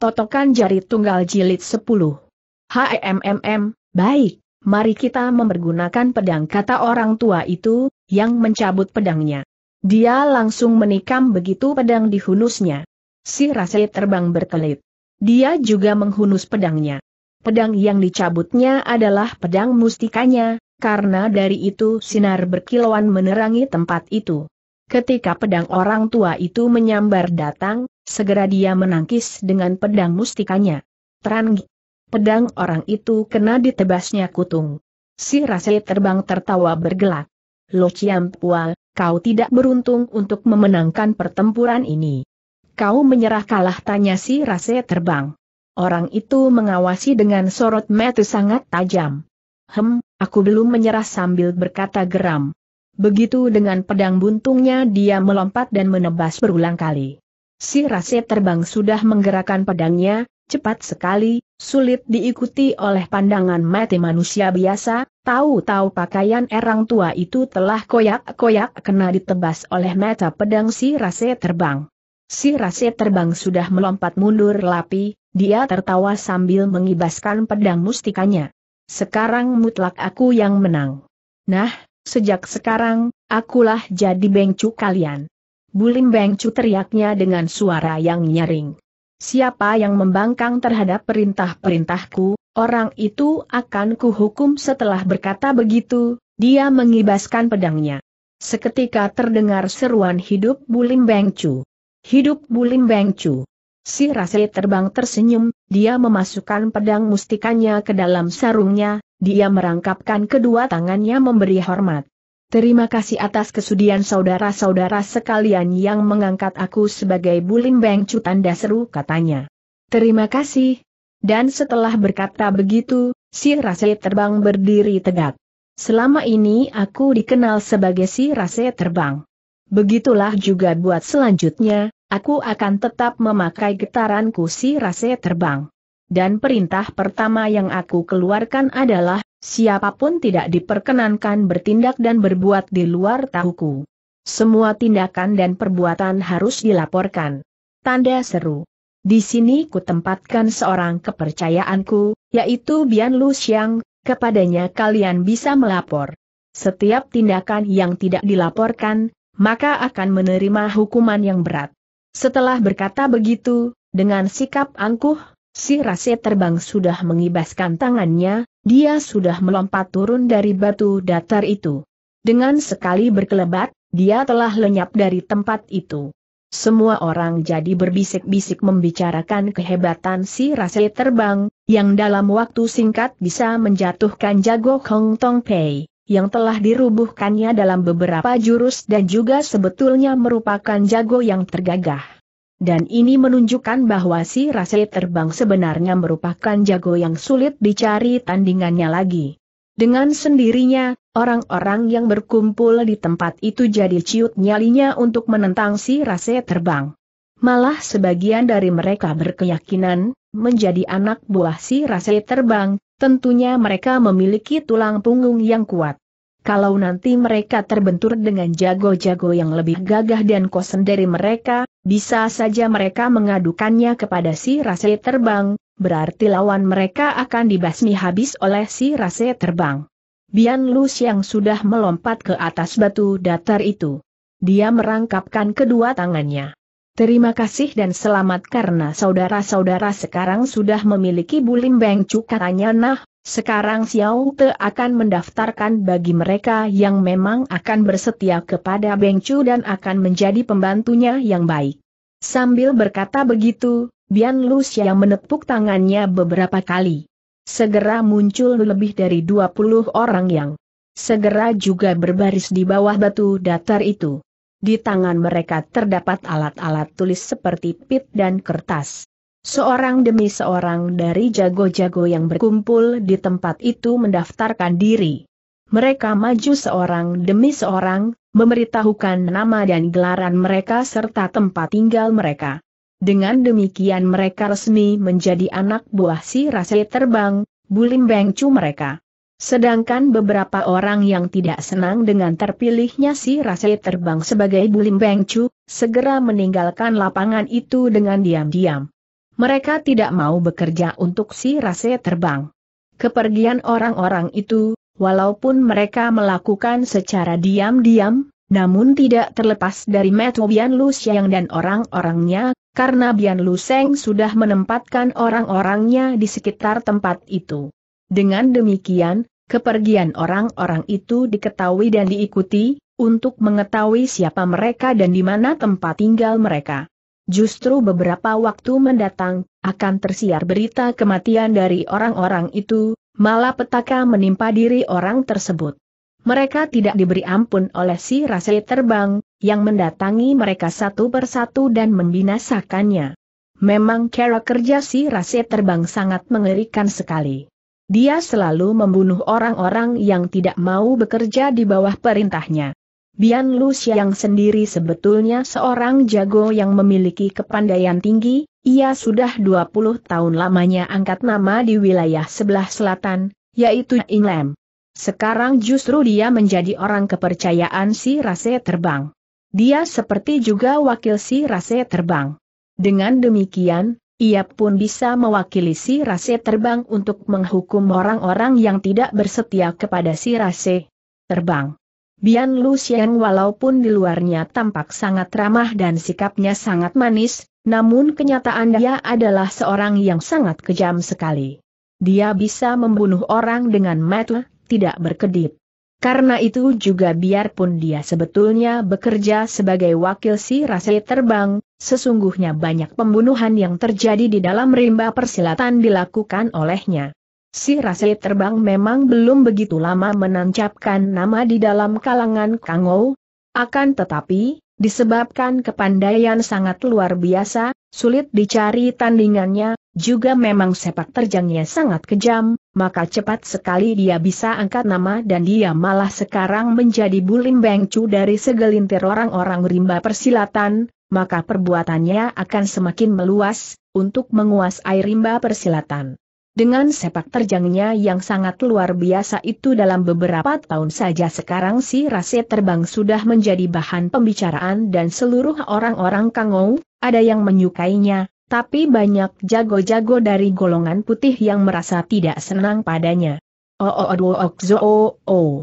Totokan jari tunggal jilid 10. HMMM, e baik, mari kita mempergunakan pedang kata orang tua itu, yang mencabut pedangnya. Dia langsung menikam begitu pedang dihunusnya. Si rasyid terbang berkelit. Dia juga menghunus pedangnya. Pedang yang dicabutnya adalah pedang mustikanya, karena dari itu sinar berkilauan menerangi tempat itu. Ketika pedang orang tua itu menyambar datang, Segera dia menangkis dengan pedang mustikanya. Terang. Pedang orang itu kena ditebasnya kutung. Si Rase terbang tertawa bergelak. Lo Ciampual, kau tidak beruntung untuk memenangkan pertempuran ini. Kau menyerah kalah tanya si Rase terbang. Orang itu mengawasi dengan sorot mata sangat tajam. Hem, aku belum menyerah sambil berkata geram. Begitu dengan pedang buntungnya dia melompat dan menebas berulang kali. Si Rase terbang sudah menggerakkan pedangnya, cepat sekali, sulit diikuti oleh pandangan mati manusia biasa, tahu-tahu pakaian erang tua itu telah koyak-koyak kena ditebas oleh mata pedang si Rase terbang. Si Rase terbang sudah melompat mundur lapi, dia tertawa sambil mengibaskan pedang mustikanya. Sekarang mutlak aku yang menang. Nah, sejak sekarang, akulah jadi bengcu kalian. Bulim Bengcu teriaknya dengan suara yang nyaring. Siapa yang membangkang terhadap perintah-perintahku, orang itu akan kuhukum setelah berkata begitu, dia mengibaskan pedangnya. Seketika terdengar seruan hidup Bulim Bengcu. Hidup Bulim Bengcu. Si Rase terbang tersenyum, dia memasukkan pedang mustikanya ke dalam sarungnya, dia merangkapkan kedua tangannya memberi hormat. Terima kasih atas kesudian saudara-saudara sekalian yang mengangkat aku sebagai Cu Tanda seru katanya. Terima kasih. Dan setelah berkata begitu, si Rase terbang berdiri tegak. Selama ini aku dikenal sebagai si Rase terbang. Begitulah juga buat selanjutnya, aku akan tetap memakai getaranku si Rase terbang. Dan perintah pertama yang aku keluarkan adalah Siapapun tidak diperkenankan bertindak dan berbuat di luar tahuku. Semua tindakan dan perbuatan harus dilaporkan. Tanda seru. Di sini kutempatkan seorang kepercayaanku, yaitu Bian Lu Xiang, kepadanya kalian bisa melapor. Setiap tindakan yang tidak dilaporkan, maka akan menerima hukuman yang berat. Setelah berkata begitu, dengan sikap angkuh, si Rase terbang sudah mengibaskan tangannya, dia sudah melompat turun dari batu datar itu. Dengan sekali berkelebat, dia telah lenyap dari tempat itu. Semua orang jadi berbisik-bisik membicarakan kehebatan si Rase terbang, yang dalam waktu singkat bisa menjatuhkan jago Hong Tong Pei yang telah dirubuhkannya dalam beberapa jurus dan juga sebetulnya merupakan jago yang tergagah dan ini menunjukkan bahwa si Rase terbang sebenarnya merupakan jago yang sulit dicari tandingannya lagi. Dengan sendirinya, orang-orang yang berkumpul di tempat itu jadi ciut nyalinya untuk menentang si Rase terbang. Malah sebagian dari mereka berkeyakinan, menjadi anak buah si Rase terbang, tentunya mereka memiliki tulang punggung yang kuat. Kalau nanti mereka terbentur dengan jago-jago yang lebih gagah dan kosen dari mereka, bisa saja mereka mengadukannya kepada si rase terbang, berarti lawan mereka akan dibasmi habis oleh si rase terbang. Bian Lus yang sudah melompat ke atas batu datar itu. Dia merangkapkan kedua tangannya. Terima kasih dan selamat karena saudara-saudara sekarang sudah memiliki bulim bengcu katanya nah, sekarang Xiao Te akan mendaftarkan bagi mereka yang memang akan bersetia kepada Beng Chu dan akan menjadi pembantunya yang baik. Sambil berkata begitu, Bian Lu yang menepuk tangannya beberapa kali. Segera muncul lebih dari 20 orang yang segera juga berbaris di bawah batu datar itu. Di tangan mereka terdapat alat-alat tulis seperti pit dan kertas. Seorang demi seorang dari jago-jago yang berkumpul di tempat itu mendaftarkan diri. Mereka maju seorang demi seorang, memberitahukan nama dan gelaran mereka serta tempat tinggal mereka. Dengan demikian mereka resmi menjadi anak buah si Rase Terbang, Bulim Bengcu mereka. Sedangkan beberapa orang yang tidak senang dengan terpilihnya si Rase Terbang sebagai Bulim Bengcu, segera meninggalkan lapangan itu dengan diam-diam. Mereka tidak mau bekerja untuk si rase terbang. Kepergian orang-orang itu, walaupun mereka melakukan secara diam-diam, namun tidak terlepas dari Metu Bian Lu Xiang dan orang-orangnya, karena Bian Lu Seng sudah menempatkan orang-orangnya di sekitar tempat itu. Dengan demikian, kepergian orang-orang itu diketahui dan diikuti, untuk mengetahui siapa mereka dan di mana tempat tinggal mereka. Justru beberapa waktu mendatang, akan tersiar berita kematian dari orang-orang itu, malah petaka menimpa diri orang tersebut. Mereka tidak diberi ampun oleh si Rasai Terbang, yang mendatangi mereka satu persatu dan membinasakannya. Memang cara kerja si Rasai Terbang sangat mengerikan sekali. Dia selalu membunuh orang-orang yang tidak mau bekerja di bawah perintahnya. Bian Lu Xiang sendiri sebetulnya seorang jago yang memiliki kepandaian tinggi, ia sudah 20 tahun lamanya angkat nama di wilayah sebelah selatan, yaitu Inglem. Sekarang justru dia menjadi orang kepercayaan si Rase Terbang. Dia seperti juga wakil si Rase Terbang. Dengan demikian, ia pun bisa mewakili si Rase Terbang untuk menghukum orang-orang yang tidak bersetia kepada si Rase Terbang. Bian Lu Xiang walaupun di luarnya tampak sangat ramah dan sikapnya sangat manis, namun kenyataan dia adalah seorang yang sangat kejam sekali. Dia bisa membunuh orang dengan mata, tidak berkedip. Karena itu juga biarpun dia sebetulnya bekerja sebagai wakil si rasai Terbang, sesungguhnya banyak pembunuhan yang terjadi di dalam rimba persilatan dilakukan olehnya. Si Rase Terbang memang belum begitu lama menancapkan nama di dalam kalangan Kangou. Akan tetapi, disebabkan kepandaian sangat luar biasa, sulit dicari tandingannya, juga memang sepak terjangnya sangat kejam, maka cepat sekali dia bisa angkat nama dan dia malah sekarang menjadi bulim bengcu dari segelintir orang-orang rimba persilatan, maka perbuatannya akan semakin meluas, untuk menguasai rimba persilatan. Dengan sepak terjangnya yang sangat luar biasa itu dalam beberapa tahun saja sekarang si Rase terbang sudah menjadi bahan pembicaraan dan seluruh orang-orang kangou, ada yang menyukainya, tapi banyak jago-jago dari golongan putih yang merasa tidak senang padanya. Oh oh oh oh oh. oh.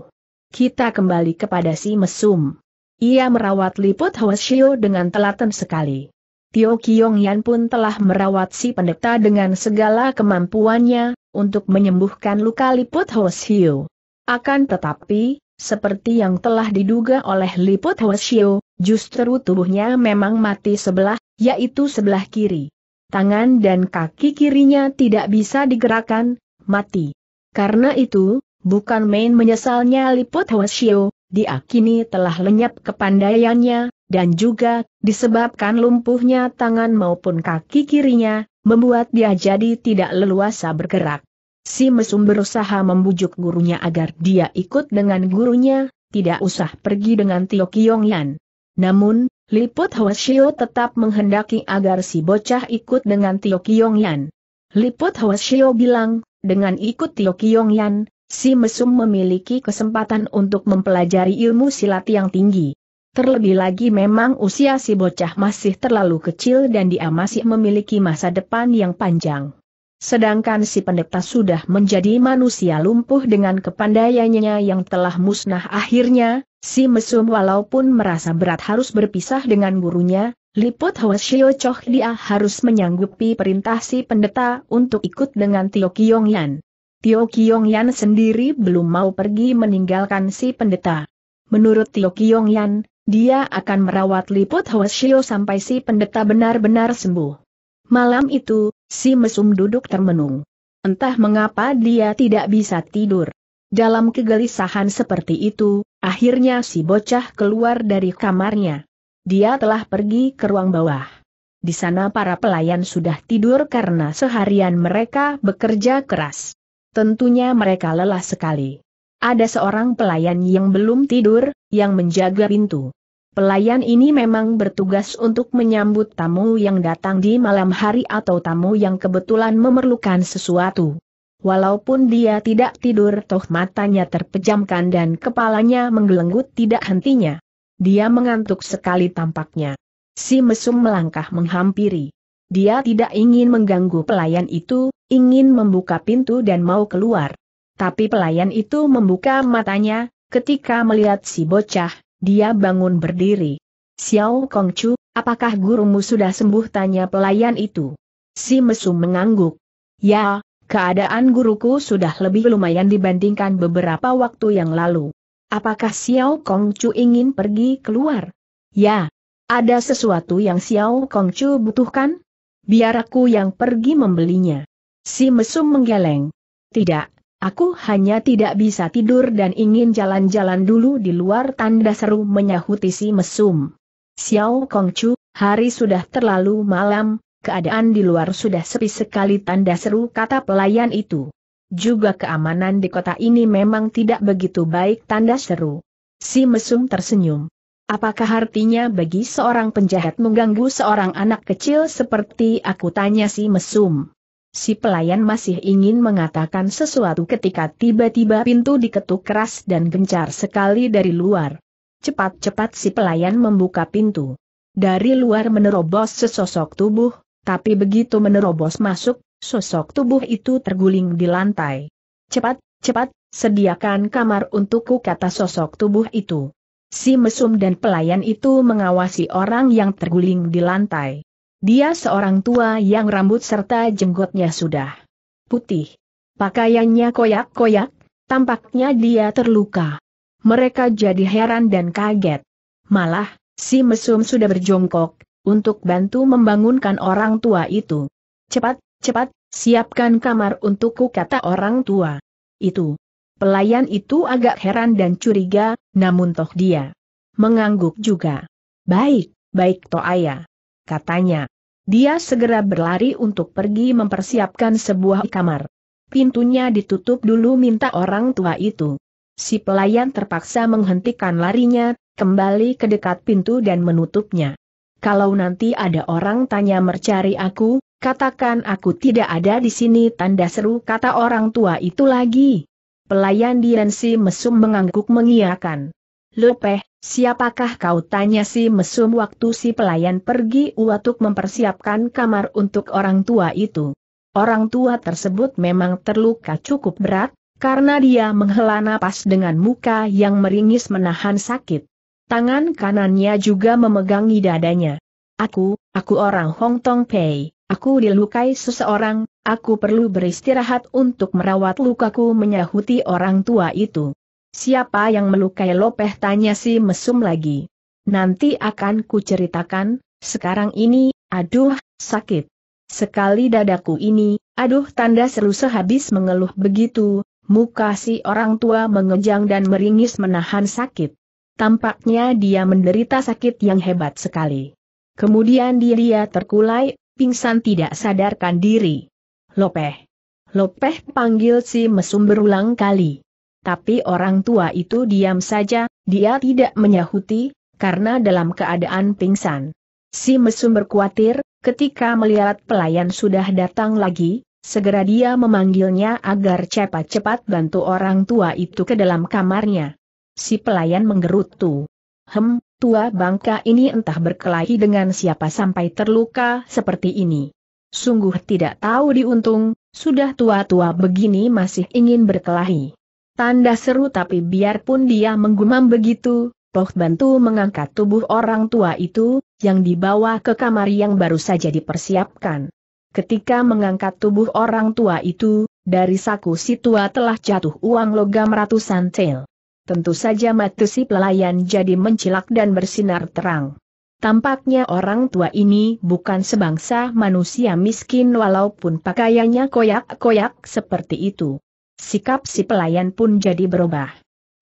Kita kembali kepada si mesum. Ia merawat liput Hwasyo dengan telaten sekali. Tio Kiong Yan pun telah merawat si pendeta dengan segala kemampuannya, untuk menyembuhkan luka liput Hosio. Akan tetapi, seperti yang telah diduga oleh liput Hosio, justru tubuhnya memang mati sebelah, yaitu sebelah kiri. Tangan dan kaki kirinya tidak bisa digerakkan, mati. Karena itu, bukan main menyesalnya liput Hosio, diakini diakini telah lenyap kepandaiannya, dan juga, disebabkan lumpuhnya tangan maupun kaki kirinya, membuat dia jadi tidak leluasa bergerak. Si mesum berusaha membujuk gurunya agar dia ikut dengan gurunya, tidak usah pergi dengan Tio Yan. Namun, Liput Hwasio tetap menghendaki agar si bocah ikut dengan Tio Yan. Liput Hwasio bilang, dengan ikut Tio Yan, si mesum memiliki kesempatan untuk mempelajari ilmu silat yang tinggi. Terlebih lagi memang usia si bocah masih terlalu kecil dan dia masih memiliki masa depan yang panjang. Sedangkan si pendeta sudah menjadi manusia lumpuh dengan kepandaiannya yang telah musnah akhirnya, si mesum walaupun merasa berat harus berpisah dengan gurunya, Liput Hwasyo Choh dia harus menyanggupi perintah si pendeta untuk ikut dengan Tio Yan. Tio Yan sendiri belum mau pergi meninggalkan si pendeta. Menurut Tio Yan, dia akan merawat liput Hoshio sampai si pendeta benar-benar sembuh. Malam itu, si mesum duduk termenung. Entah mengapa dia tidak bisa tidur. Dalam kegelisahan seperti itu, akhirnya si bocah keluar dari kamarnya. Dia telah pergi ke ruang bawah. Di sana para pelayan sudah tidur karena seharian mereka bekerja keras. Tentunya mereka lelah sekali. Ada seorang pelayan yang belum tidur, yang menjaga pintu. Pelayan ini memang bertugas untuk menyambut tamu yang datang di malam hari atau tamu yang kebetulan memerlukan sesuatu. Walaupun dia tidak tidur toh matanya terpejamkan dan kepalanya menggelenggut tidak hentinya. Dia mengantuk sekali tampaknya. Si mesum melangkah menghampiri. Dia tidak ingin mengganggu pelayan itu, ingin membuka pintu dan mau keluar. Tapi pelayan itu membuka matanya, ketika melihat si bocah, dia bangun berdiri. Xiao Kongchu, apakah gurumu sudah sembuh tanya pelayan itu. Si mesum mengangguk. Ya, keadaan guruku sudah lebih lumayan dibandingkan beberapa waktu yang lalu. Apakah Xiao Kongchu ingin pergi keluar? Ya. Ada sesuatu yang Xiao Kongchu butuhkan? Biar aku yang pergi membelinya. Si mesum menggeleng. Tidak, Aku hanya tidak bisa tidur dan ingin jalan-jalan dulu di luar tanda seru menyahuti si mesum. Xiao Kongchu, hari sudah terlalu malam, keadaan di luar sudah sepi sekali tanda seru kata pelayan itu. Juga keamanan di kota ini memang tidak begitu baik tanda seru. Si mesum tersenyum. Apakah artinya bagi seorang penjahat mengganggu seorang anak kecil seperti aku tanya si mesum? Si pelayan masih ingin mengatakan sesuatu ketika tiba-tiba pintu diketuk keras dan gencar sekali dari luar. Cepat-cepat si pelayan membuka pintu. Dari luar menerobos sesosok tubuh, tapi begitu menerobos masuk, sosok tubuh itu terguling di lantai. Cepat, cepat, sediakan kamar untukku kata sosok tubuh itu. Si mesum dan pelayan itu mengawasi orang yang terguling di lantai. Dia seorang tua yang rambut serta jenggotnya sudah putih. Pakaiannya koyak-koyak, tampaknya dia terluka. Mereka jadi heran dan kaget. Malah, si mesum sudah berjongkok, untuk bantu membangunkan orang tua itu. Cepat, cepat, siapkan kamar untukku kata orang tua. Itu. Pelayan itu agak heran dan curiga, namun toh dia mengangguk juga. Baik, baik toh ayah katanya. Dia segera berlari untuk pergi mempersiapkan sebuah kamar. Pintunya ditutup dulu minta orang tua itu. Si pelayan terpaksa menghentikan larinya, kembali ke dekat pintu dan menutupnya. Kalau nanti ada orang tanya mencari aku, katakan aku tidak ada di sini tanda seru kata orang tua itu lagi. Pelayan diensi mesum mengangguk mengiakan. Lepeh, Siapakah kau tanya si mesum waktu si pelayan pergi untuk mempersiapkan kamar untuk orang tua itu? Orang tua tersebut memang terluka cukup berat, karena dia menghela napas dengan muka yang meringis menahan sakit. Tangan kanannya juga memegangi dadanya. Aku, aku orang Hong Tong Pei, aku dilukai seseorang, aku perlu beristirahat untuk merawat lukaku menyahuti orang tua itu. Siapa yang melukai Lopeh tanya si mesum lagi. Nanti akan kuceritakan, sekarang ini, aduh, sakit. Sekali dadaku ini, aduh tanda seru sehabis mengeluh begitu, muka si orang tua mengejang dan meringis menahan sakit. Tampaknya dia menderita sakit yang hebat sekali. Kemudian dia, terkulai, pingsan tidak sadarkan diri. Lopeh. Lopeh panggil si mesum berulang kali tapi orang tua itu diam saja, dia tidak menyahuti, karena dalam keadaan pingsan. Si mesum berkhawatir, ketika melihat pelayan sudah datang lagi, segera dia memanggilnya agar cepat-cepat bantu orang tua itu ke dalam kamarnya. Si pelayan menggerutu. Hem, tua bangka ini entah berkelahi dengan siapa sampai terluka seperti ini. Sungguh tidak tahu diuntung, sudah tua-tua begini masih ingin berkelahi. Tanda seru tapi biarpun dia menggumam begitu, Poh bantu mengangkat tubuh orang tua itu, yang dibawa ke kamar yang baru saja dipersiapkan. Ketika mengangkat tubuh orang tua itu, dari saku si tua telah jatuh uang logam ratusan tel. Tentu saja mata si pelayan jadi mencilak dan bersinar terang. Tampaknya orang tua ini bukan sebangsa manusia miskin walaupun pakaiannya koyak-koyak seperti itu. Sikap si pelayan pun jadi berubah.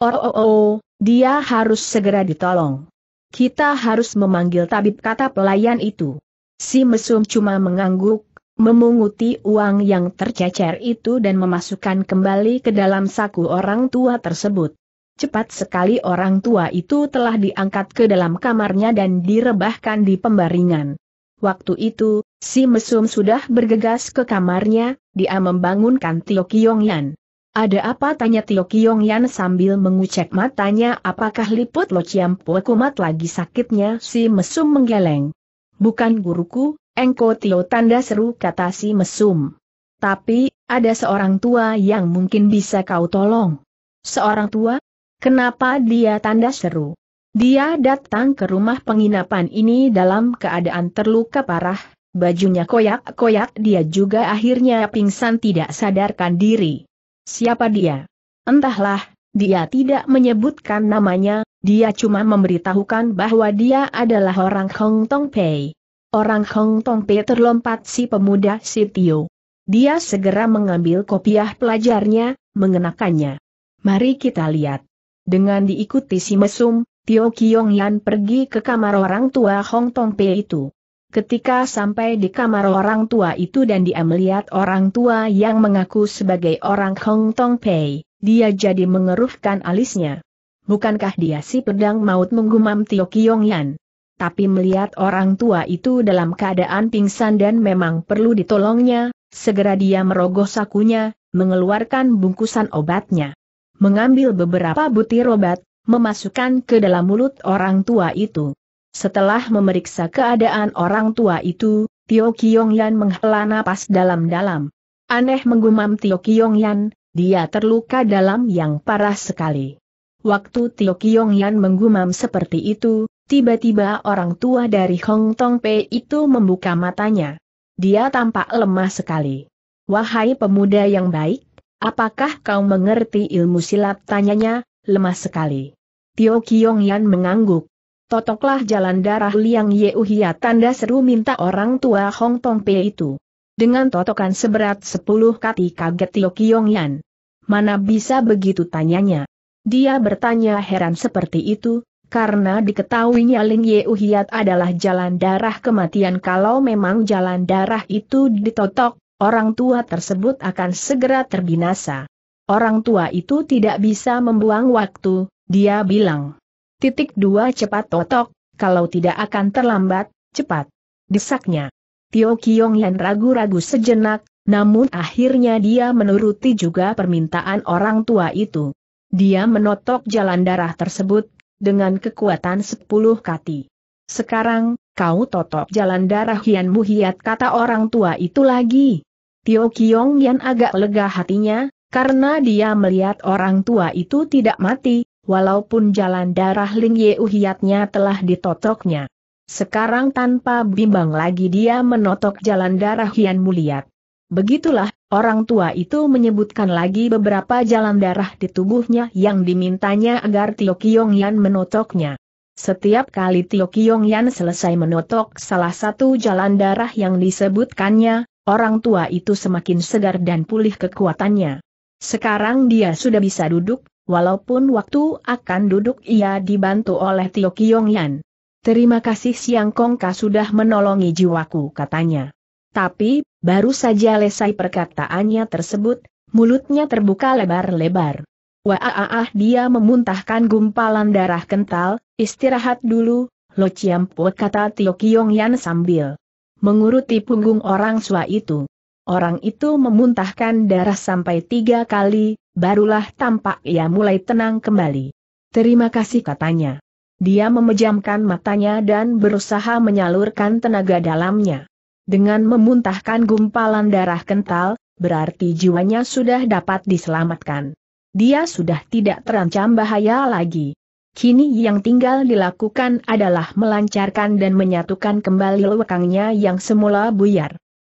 Oh, oh, oh, dia harus segera ditolong. Kita harus memanggil tabib kata pelayan itu. Si mesum cuma mengangguk, memunguti uang yang tercecer itu dan memasukkan kembali ke dalam saku orang tua tersebut. Cepat sekali orang tua itu telah diangkat ke dalam kamarnya dan direbahkan di pembaringan. Waktu itu, si mesum sudah bergegas ke kamarnya, dia membangunkan Tio Yan. Ada apa tanya Tio Kiong Yan sambil mengucek matanya apakah liput lo ciam kumat lagi sakitnya si mesum menggeleng. Bukan guruku, engko Tio tanda seru kata si mesum. Tapi, ada seorang tua yang mungkin bisa kau tolong. Seorang tua? Kenapa dia tanda seru? Dia datang ke rumah penginapan ini dalam keadaan terluka parah, bajunya koyak-koyak dia juga akhirnya pingsan tidak sadarkan diri. Siapa dia? Entahlah, dia tidak menyebutkan namanya, dia cuma memberitahukan bahwa dia adalah orang Hong Tong Pei. Orang Hong Tong Pei terlompat si pemuda si Tio. Dia segera mengambil kopiah pelajarnya, mengenakannya. Mari kita lihat. Dengan diikuti si mesum, Tio Kiong Yan pergi ke kamar orang tua Hong Tong Pei itu. Ketika sampai di kamar orang tua itu dan dia melihat orang tua yang mengaku sebagai orang Hong Tong Pei, dia jadi mengeruhkan alisnya. Bukankah dia si pedang maut menggumam Tio Yan? Tapi melihat orang tua itu dalam keadaan pingsan dan memang perlu ditolongnya, segera dia merogoh sakunya, mengeluarkan bungkusan obatnya. Mengambil beberapa butir obat, memasukkan ke dalam mulut orang tua itu. Setelah memeriksa keadaan orang tua itu, Tio Yan menghela napas dalam-dalam. Aneh menggumam Tio Yan, dia terluka dalam yang parah sekali. Waktu Tio Yan menggumam seperti itu, tiba-tiba orang tua dari Hong Tong Pei itu membuka matanya. Dia tampak lemah sekali. Wahai pemuda yang baik, apakah kau mengerti ilmu silat? Tanyanya, lemah sekali. Tio Yan mengangguk. Totoklah jalan darah liang Yeuhia tanda seru minta orang tua Hong Tong Pei itu. Dengan totokan seberat sepuluh kati kaget Tio Yan. Mana bisa begitu tanyanya. Dia bertanya heran seperti itu, karena diketahuinya Ling Yeuhiat adalah jalan darah kematian kalau memang jalan darah itu ditotok, orang tua tersebut akan segera terbinasa. Orang tua itu tidak bisa membuang waktu, dia bilang. Titik dua cepat totok, kalau tidak akan terlambat, cepat. Desaknya. Tio Kiong Yan ragu-ragu sejenak, namun akhirnya dia menuruti juga permintaan orang tua itu. Dia menotok jalan darah tersebut, dengan kekuatan sepuluh kati. Sekarang, kau totok jalan darah Hian Muhiat kata orang tua itu lagi. Tio Kiong Yan agak lega hatinya, karena dia melihat orang tua itu tidak mati, walaupun jalan darah Ling Ye Uhiatnya telah ditotoknya, Sekarang tanpa bimbang lagi dia menotok jalan darah Hian Muliat. Begitulah, orang tua itu menyebutkan lagi beberapa jalan darah di tubuhnya yang dimintanya agar Tio Kiong Yan menotoknya. Setiap kali Tio Kiong Yan selesai menotok salah satu jalan darah yang disebutkannya, orang tua itu semakin segar dan pulih kekuatannya. Sekarang dia sudah bisa duduk, walaupun waktu akan duduk ia dibantu oleh Tio Yan. Terima kasih Siang Kongka sudah menolongi jiwaku katanya. Tapi, baru saja lesai perkataannya tersebut, mulutnya terbuka lebar-lebar. Wah dia memuntahkan gumpalan darah kental, istirahat dulu, Lo Ciampo kata Tio Yan sambil menguruti punggung orang sua itu. Orang itu memuntahkan darah sampai tiga kali, barulah tampak ia mulai tenang kembali. Terima kasih katanya. Dia memejamkan matanya dan berusaha menyalurkan tenaga dalamnya. Dengan memuntahkan gumpalan darah kental, berarti jiwanya sudah dapat diselamatkan. Dia sudah tidak terancam bahaya lagi. Kini yang tinggal dilakukan adalah melancarkan dan menyatukan kembali lekangnya yang semula buyar.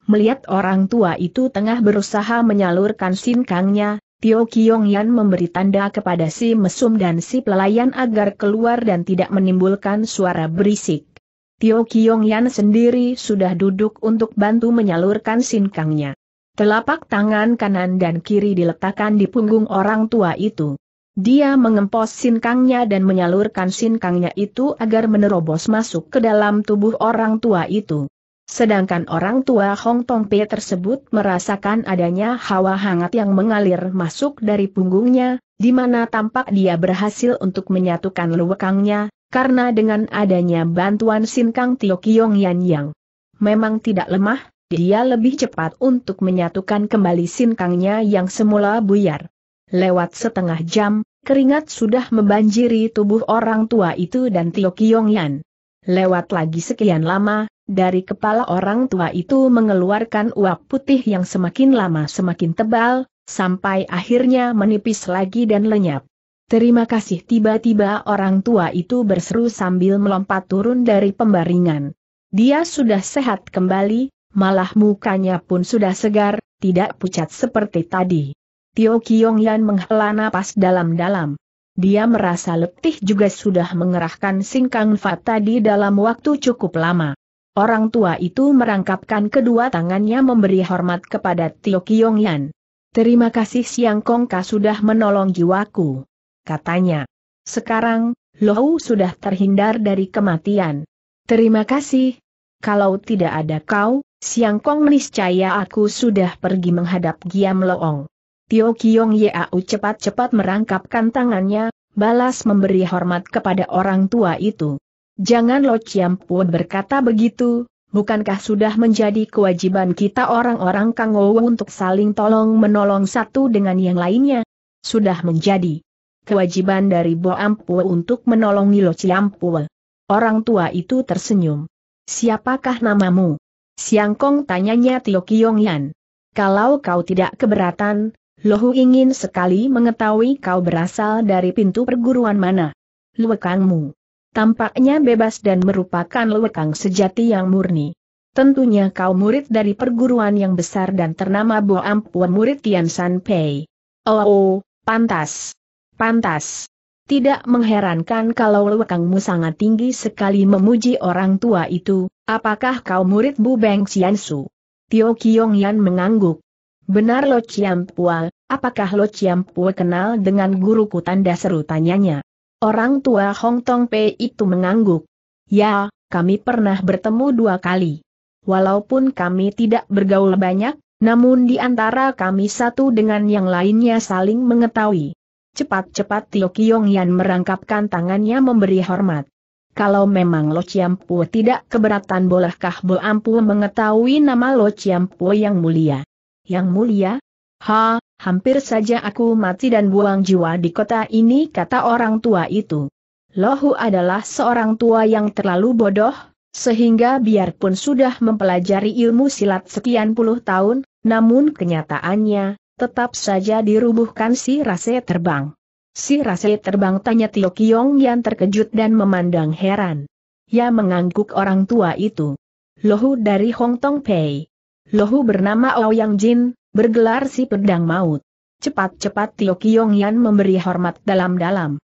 Melihat orang tua itu tengah berusaha menyalurkan sinkangnya, Tio Kiong Yan memberi tanda kepada si mesum dan si pelayan agar keluar dan tidak menimbulkan suara berisik. Tio Kiong Yan sendiri sudah duduk untuk bantu menyalurkan sinkangnya. Telapak tangan kanan dan kiri diletakkan di punggung orang tua itu. Dia mengempos sinkangnya dan menyalurkan sinkangnya itu agar menerobos masuk ke dalam tubuh orang tua itu. Sedangkan orang tua Hong Tong Pei tersebut merasakan adanya hawa hangat yang mengalir masuk dari punggungnya, di mana tampak dia berhasil untuk menyatukan lewekangnya, karena dengan adanya bantuan Sinkang Tio Kiong Yan Yang. Memang tidak lemah, dia lebih cepat untuk menyatukan kembali Sinkangnya yang semula buyar. Lewat setengah jam, keringat sudah membanjiri tubuh orang tua itu dan Tio Kiong Yan. Lewat lagi sekian lama, dari kepala orang tua itu mengeluarkan uap putih yang semakin lama semakin tebal, sampai akhirnya menipis lagi dan lenyap. Terima kasih tiba-tiba orang tua itu berseru sambil melompat turun dari pembaringan. Dia sudah sehat kembali, malah mukanya pun sudah segar, tidak pucat seperti tadi. Tio Kiong Yan menghela napas dalam-dalam. Dia merasa letih juga sudah mengerahkan singkang fat tadi dalam waktu cukup lama. Orang tua itu merangkapkan kedua tangannya memberi hormat kepada Tio Yan. Terima kasih Siang Kongka sudah menolong jiwaku. Katanya. Sekarang, Lou sudah terhindar dari kematian. Terima kasih. Kalau tidak ada kau, Siang Kong niscaya aku sudah pergi menghadap Giam Loong. Tio Kiong Yau cepat-cepat merangkapkan tangannya, balas memberi hormat kepada orang tua itu. Jangan Lo Chiam berkata begitu, bukankah sudah menjadi kewajiban kita orang-orang Kang Owo untuk saling tolong menolong satu dengan yang lainnya? Sudah menjadi kewajiban dari Bo untuk menolongi Lo ciampu. Orang tua itu tersenyum. Siapakah namamu? Siangkong tanyanya Tio Yan. Kalau kau tidak keberatan, Lohu ingin sekali mengetahui kau berasal dari pintu perguruan mana. Luekangmu tampaknya bebas dan merupakan lewekang sejati yang murni. Tentunya kau murid dari perguruan yang besar dan ternama Bo Ampua murid Tian San Pei. Oh, oh, pantas. Pantas. Tidak mengherankan kalau lewekangmu sangat tinggi sekali memuji orang tua itu, apakah kau murid Bu Beng Xiansu? Tio Kiong Yan mengangguk. Benar Lo Chiam Pua, apakah Lo Chiam Pua kenal dengan guruku tanda seru tanyanya. Orang tua Hong Tong Pei itu mengangguk. Ya, kami pernah bertemu dua kali. Walaupun kami tidak bergaul banyak, namun di antara kami satu dengan yang lainnya saling mengetahui. Cepat-cepat Tio Kiong Yan merangkapkan tangannya memberi hormat. Kalau memang Lo Chiampu tidak keberatan bolehkah Bo Ampu mengetahui nama Lo Chiampu yang mulia? Yang mulia? Ha, hampir saja aku mati dan buang jiwa di kota ini kata orang tua itu. Lohu adalah seorang tua yang terlalu bodoh, sehingga biarpun sudah mempelajari ilmu silat sekian puluh tahun, namun kenyataannya, tetap saja dirubuhkan si rase terbang. Si rase terbang tanya Tio Kiong yang terkejut dan memandang heran. Ya mengangguk orang tua itu. Lohu dari Hong Tong Pei. Lohu bernama Ouyang Jin, bergelar si pedang maut. Cepat-cepat Tio Kiong Yan memberi hormat dalam-dalam.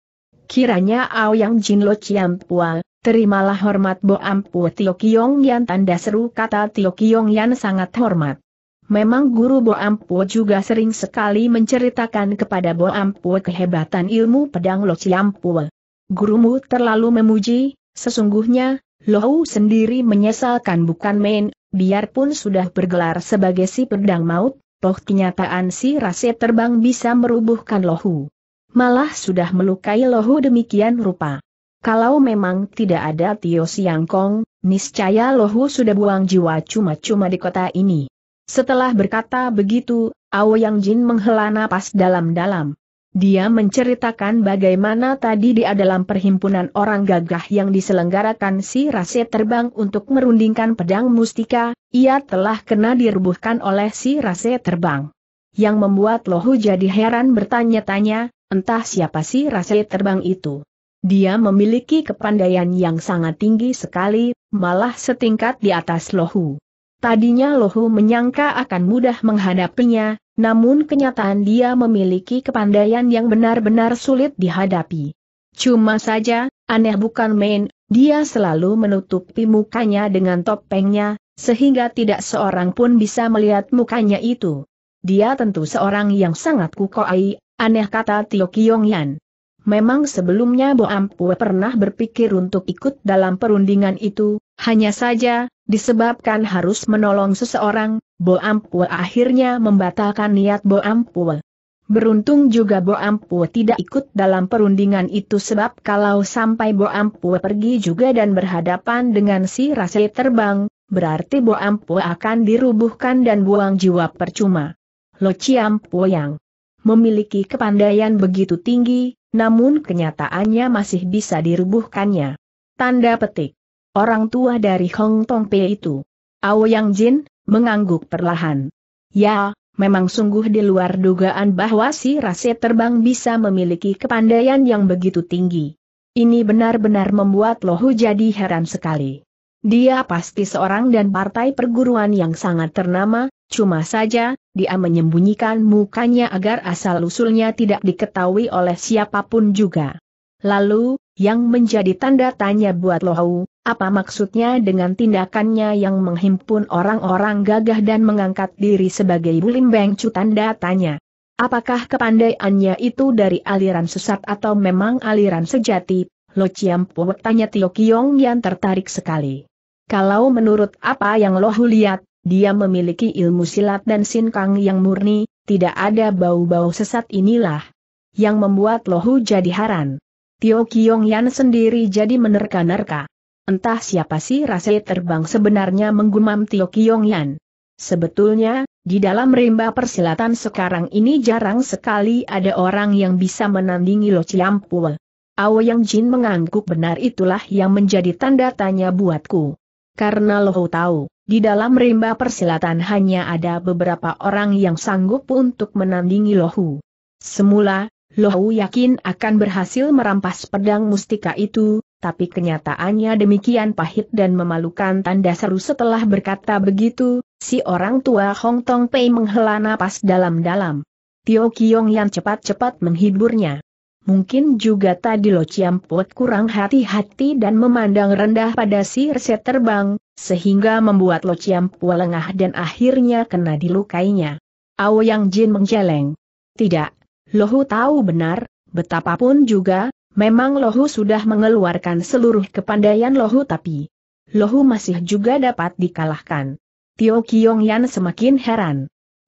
Kiranya Ao Yang Jin Aoyang Chiam Ciampual, terimalah hormat Bo Ampu Tio Kiong Yan tanda seru kata Tio Kiong Yan sangat hormat. Memang guru Bo Ampu juga sering sekali menceritakan kepada Bo Ampu kehebatan ilmu pedang Lo Ciampual. Gurumu terlalu memuji, sesungguhnya, Lohu sendiri menyesalkan bukan main, biarpun sudah bergelar sebagai si pedang maut, toh kenyataan si Rase terbang bisa merubuhkan lohu. Malah sudah melukai lohu demikian rupa. Kalau memang tidak ada Tio kong, niscaya lohu sudah buang jiwa cuma-cuma di kota ini. Setelah berkata begitu, Ao Yang Jin menghela napas dalam-dalam. Dia menceritakan bagaimana tadi di dalam perhimpunan orang gagah yang diselenggarakan si Rase terbang untuk merundingkan pedang mustika, ia telah kena dirubuhkan oleh si Rase terbang. Yang membuat Lohu jadi heran bertanya-tanya, entah siapa si Rase terbang itu. Dia memiliki kepandaian yang sangat tinggi sekali, malah setingkat di atas Lohu. Tadinya Lohu menyangka akan mudah menghadapinya, namun kenyataan dia memiliki kepandaian yang benar-benar sulit dihadapi. Cuma saja, aneh bukan main, dia selalu menutupi mukanya dengan topengnya, sehingga tidak seorang pun bisa melihat mukanya itu. Dia tentu seorang yang sangat kukoai, aneh kata Tio Yan. Memang sebelumnya Bo Ampue pernah berpikir untuk ikut dalam perundingan itu, hanya saja, disebabkan harus menolong seseorang, Bo Boampue akhirnya membatalkan niat Bo Boampue. Beruntung juga Bo Boampue tidak ikut dalam perundingan itu sebab kalau sampai Bo Boampue pergi juga dan berhadapan dengan si Rasai terbang, berarti Bo Boampue akan dirubuhkan dan buang jiwa percuma. Lo Ciampue yang memiliki kepandaian begitu tinggi, namun kenyataannya masih bisa dirubuhkannya. Tanda petik orang tua dari Hong Tong Pei itu. Yang Jin, mengangguk perlahan. Ya, memang sungguh di luar dugaan bahwa si Rase terbang bisa memiliki kepandaian yang begitu tinggi. Ini benar-benar membuat Lohu jadi heran sekali. Dia pasti seorang dan partai perguruan yang sangat ternama, cuma saja, dia menyembunyikan mukanya agar asal-usulnya tidak diketahui oleh siapapun juga. Lalu, yang menjadi tanda tanya buat Lohu, apa maksudnya dengan tindakannya yang menghimpun orang-orang gagah dan mengangkat diri sebagai bulimbeng cu tanda tanya? Apakah kepandaiannya itu dari aliran sesat atau memang aliran sejati? Lo Ciampo tanya Tio Kiong yang tertarik sekali. Kalau menurut apa yang Lo lihat, dia memiliki ilmu silat dan sinkang yang murni, tidak ada bau-bau sesat inilah. Yang membuat Lohu jadi haran. Tio Kiong Yan sendiri jadi menerka-nerka. Entah siapa sih Rase terbang sebenarnya menggumam Tio Yan. Sebetulnya, di dalam rimba persilatan sekarang ini jarang sekali ada orang yang bisa menandingi Lo Ciampul. Yang Jin mengangguk benar itulah yang menjadi tanda tanya buatku. Karena Lo tahu, di dalam rimba persilatan hanya ada beberapa orang yang sanggup untuk menandingi Lo Ho. Semula, Lohu yakin akan berhasil merampas pedang mustika itu, tapi kenyataannya demikian pahit dan memalukan tanda seru setelah berkata begitu, si orang tua Hong Tong Pei menghela napas dalam-dalam. Tio Kiong yang cepat-cepat menghiburnya. Mungkin juga tadi Lo Ciampuat kurang hati-hati dan memandang rendah pada si reset terbang, sehingga membuat Lo Ciampua lengah dan akhirnya kena dilukainya. Ao Yang Jin menjeleng. Tidak, Lohu tahu benar, betapapun juga, memang Lohu sudah mengeluarkan seluruh kepandaian Lohu tapi Lohu masih juga dapat dikalahkan. Tio Kiong Yan semakin heran.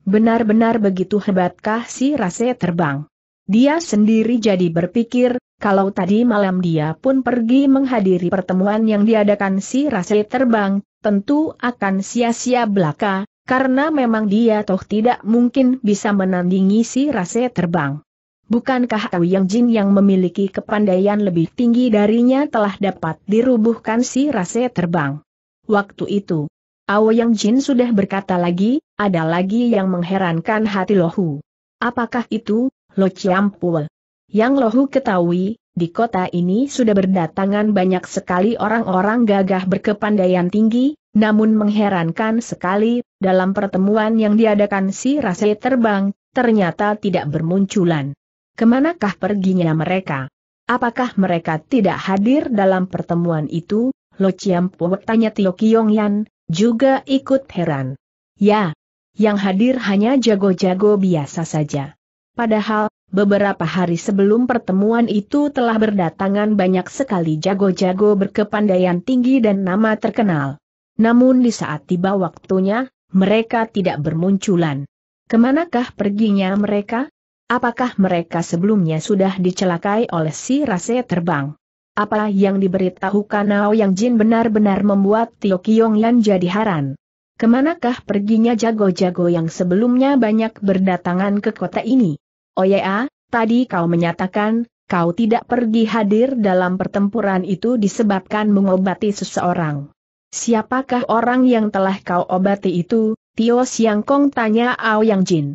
Benar-benar begitu hebatkah si Rase terbang? Dia sendiri jadi berpikir, kalau tadi malam dia pun pergi menghadiri pertemuan yang diadakan si Rase Terbang, tentu akan sia-sia belaka, karena memang dia toh tidak mungkin bisa menandingi si rase terbang. Bukankah Tao Yang Jin yang memiliki kepandaian lebih tinggi darinya telah dapat dirubuhkan si rase terbang? Waktu itu, Ao Yang Jin sudah berkata lagi, ada lagi yang mengherankan hati Lohu. Apakah itu, Lo Chiampul? Yang Lohu ketahui, di kota ini sudah berdatangan banyak sekali orang-orang gagah berkepandaian tinggi, namun mengherankan sekali, dalam pertemuan yang diadakan si Rase terbang, ternyata tidak bermunculan. Kemanakah perginya mereka? Apakah mereka tidak hadir dalam pertemuan itu? Lo Chiam Puo tanya Tio Yan, juga ikut heran. Ya, yang hadir hanya jago-jago biasa saja. Padahal, beberapa hari sebelum pertemuan itu telah berdatangan banyak sekali jago-jago berkepandaian tinggi dan nama terkenal. Namun di saat tiba waktunya, mereka tidak bermunculan. Kemanakah perginya mereka? Apakah mereka sebelumnya sudah dicelakai oleh si rase terbang? Apa yang diberitahukan Nao Yang Jin benar-benar membuat Tio Kiong Yan jadi haran. Kemanakah perginya jago-jago yang sebelumnya banyak berdatangan ke kota ini? Oh Oya, tadi kau menyatakan, kau tidak pergi hadir dalam pertempuran itu disebabkan mengobati seseorang. Siapakah orang yang telah kau obati itu? Tio Siang Kong tanya Ao Yang Jin.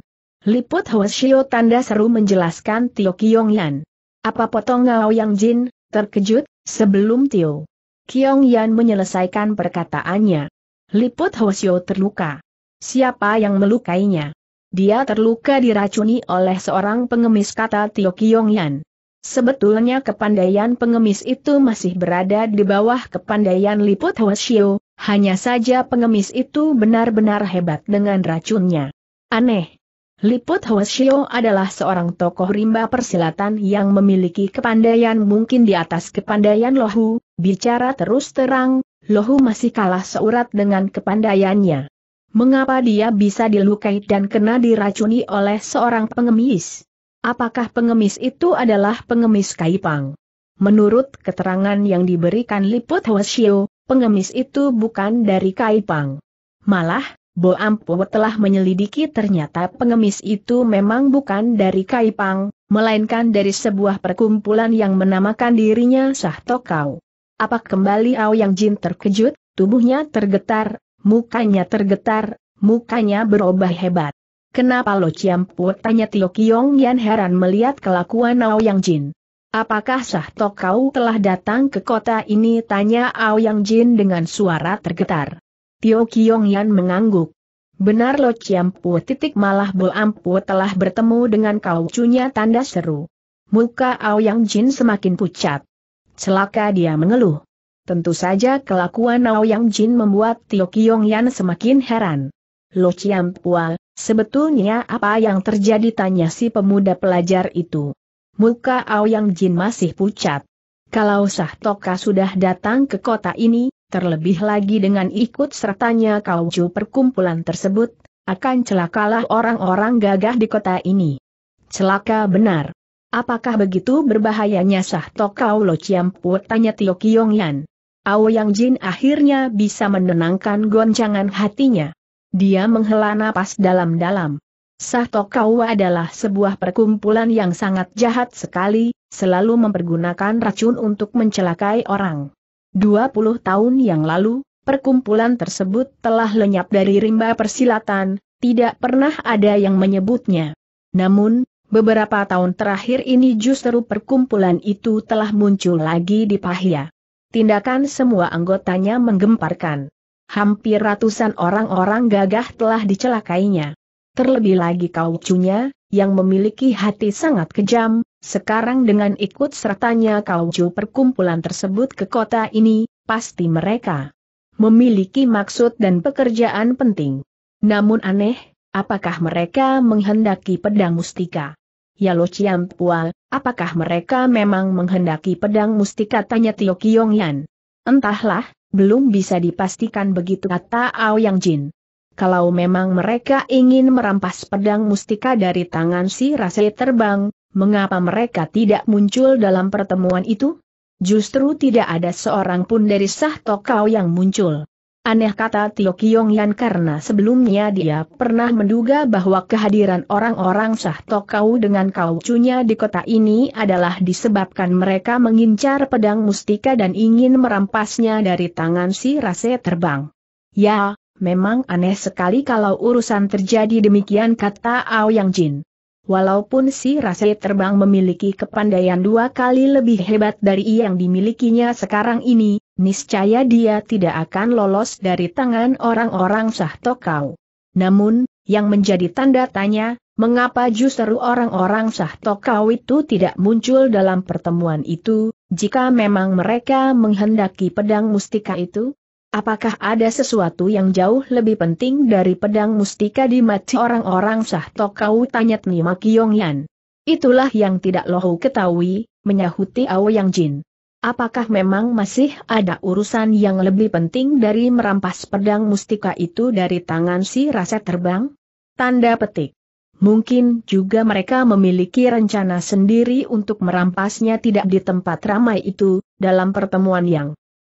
Liput Hoshio tanda seru menjelaskan Tio Yan. Apa potong Ao Yang Jin, terkejut, sebelum Tio. Yan menyelesaikan perkataannya. Liput Hoshio terluka. Siapa yang melukainya? Dia terluka diracuni oleh seorang pengemis kata Tio Yan. Sebetulnya kepandaian pengemis itu masih berada di bawah kepandaian Liput Hwasyo, hanya saja pengemis itu benar-benar hebat dengan racunnya. Aneh. Liput Hwasyo adalah seorang tokoh rimba persilatan yang memiliki kepandaian mungkin di atas kepandaian Lohu, bicara terus terang, Lohu masih kalah seurat dengan kepandaiannya. Mengapa dia bisa dilukai dan kena diracuni oleh seorang pengemis? Apakah pengemis itu adalah pengemis Kaipang? Menurut keterangan yang diberikan Liput Hwasyo, pengemis itu bukan dari Kaipang. Malah, Bo Ampu telah menyelidiki ternyata pengemis itu memang bukan dari Kaipang, melainkan dari sebuah perkumpulan yang menamakan dirinya Sah Tokau. Apa kembali Yang Jin terkejut, tubuhnya tergetar, mukanya tergetar, mukanya berubah hebat. Kenapa Lo Chiam Tanya Tio Kiong Yan heran melihat kelakuan Yang Jin. Apakah sah tok kau telah datang ke kota ini? Tanya Yang Jin dengan suara tergetar. Tio Kiong Yan mengangguk. Benar Lo Chiam titik malah Bo Ampu telah bertemu dengan kau cunya tanda seru. Muka Yang Jin semakin pucat. Celaka dia mengeluh. Tentu saja kelakuan Yang Jin membuat Tio Kiong Yan semakin heran. Lo Chiam Pua, Sebetulnya apa yang terjadi tanya si pemuda pelajar itu. Muka Aoyang Jin masih pucat. Kalau Sah Toka sudah datang ke kota ini, terlebih lagi dengan ikut sertanya kauju perkumpulan tersebut, akan celakalah orang-orang gagah di kota ini. Celaka benar. Apakah begitu berbahayanya Sah toka Lo Ciampu tanya Tio Ao Aoyang Jin akhirnya bisa menenangkan goncangan hatinya. Dia menghela napas dalam-dalam. Sahto adalah sebuah perkumpulan yang sangat jahat sekali, selalu mempergunakan racun untuk mencelakai orang. 20 tahun yang lalu, perkumpulan tersebut telah lenyap dari rimba persilatan, tidak pernah ada yang menyebutnya. Namun, beberapa tahun terakhir ini justru perkumpulan itu telah muncul lagi di Pahia. Tindakan semua anggotanya menggemparkan hampir ratusan orang-orang gagah telah dicelakainya. Terlebih lagi cunya, yang memiliki hati sangat kejam, sekarang dengan ikut sertanya kaucu perkumpulan tersebut ke kota ini, pasti mereka memiliki maksud dan pekerjaan penting. Namun aneh, apakah mereka menghendaki pedang mustika? Ya lo Chiam Pual, apakah mereka memang menghendaki pedang mustika tanya Tio Kiong Yan? Entahlah, belum bisa dipastikan begitu kata Ao Yang Jin. Kalau memang mereka ingin merampas pedang mustika dari tangan si Rase terbang, mengapa mereka tidak muncul dalam pertemuan itu? Justru tidak ada seorang pun dari Sah Tokau yang muncul. Aneh kata Tio Yan karena sebelumnya dia pernah menduga bahwa kehadiran orang-orang Sah Tokau dengan kaucunya di kota ini adalah disebabkan mereka mengincar pedang mustika dan ingin merampasnya dari tangan si Rase terbang. Ya, memang aneh sekali kalau urusan terjadi demikian kata Ao Yang Jin. Walaupun si Rase terbang memiliki kepandaian dua kali lebih hebat dari yang dimilikinya sekarang ini, niscaya dia tidak akan lolos dari tangan orang-orang Sahtokau. Namun, yang menjadi tanda tanya, mengapa justru orang-orang Sahtokau itu tidak muncul dalam pertemuan itu, jika memang mereka menghendaki pedang mustika itu? Apakah ada sesuatu yang jauh lebih penting dari pedang mustika di mati orang-orang Sahtokau tanya Nima Makiyongyan? Itulah yang tidak Lohu ketahui, menyahuti Ao Yang Jin. Apakah memang masih ada urusan yang lebih penting dari merampas pedang mustika itu dari tangan si rasa terbang? Tanda petik. Mungkin juga mereka memiliki rencana sendiri untuk merampasnya tidak di tempat ramai itu, dalam pertemuan yang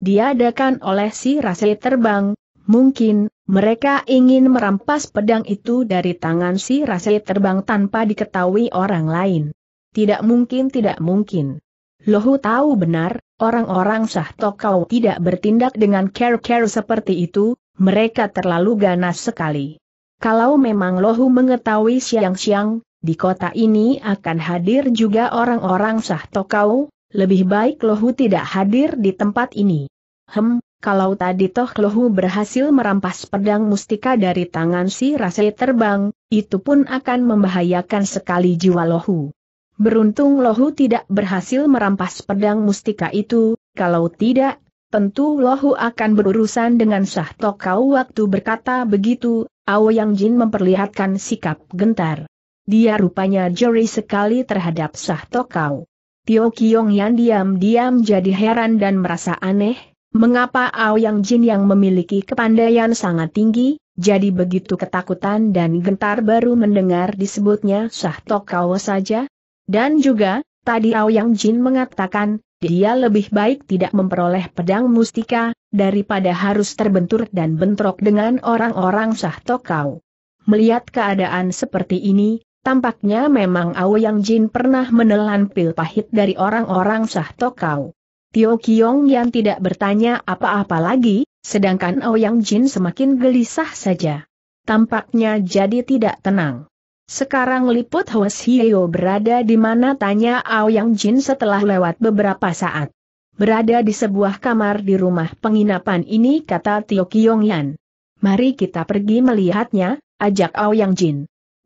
diadakan oleh si raset Terbang. Mungkin, mereka ingin merampas pedang itu dari tangan si raset Terbang tanpa diketahui orang lain. Tidak mungkin tidak mungkin. Lohu tahu benar, orang-orang sah tokau tidak bertindak dengan care-care seperti itu, mereka terlalu ganas sekali. Kalau memang Lohu mengetahui siang-siang, di kota ini akan hadir juga orang-orang sah tokau, lebih baik Lohu tidak hadir di tempat ini. Hem, kalau tadi toh Lohu berhasil merampas pedang mustika dari tangan si Rase terbang, itu pun akan membahayakan sekali jiwa Lohu. Beruntung Lohu tidak berhasil merampas pedang mustika itu, kalau tidak, tentu Lohu akan berurusan dengan Sah Tokau waktu berkata begitu, Yang Jin memperlihatkan sikap gentar. Dia rupanya jeri sekali terhadap Sah Tokau. Tio Kiong yang diam-diam jadi heran dan merasa aneh, mengapa Yang Jin yang memiliki kepandaian sangat tinggi, jadi begitu ketakutan dan gentar baru mendengar disebutnya Sah Tokau saja, dan juga, tadi Aoyang Jin mengatakan, dia lebih baik tidak memperoleh pedang mustika, daripada harus terbentur dan bentrok dengan orang-orang sah tokau. Melihat keadaan seperti ini, tampaknya memang Aoyang Jin pernah menelan pil pahit dari orang-orang sah tokau. Tio Kiong yang tidak bertanya apa-apa lagi, sedangkan Yang Jin semakin gelisah saja. Tampaknya jadi tidak tenang. Sekarang liput Hwas Hieo berada di mana tanya Aoyang Jin setelah lewat beberapa saat. Berada di sebuah kamar di rumah penginapan ini kata Tio Yan. Mari kita pergi melihatnya, ajak Aoyang Jin.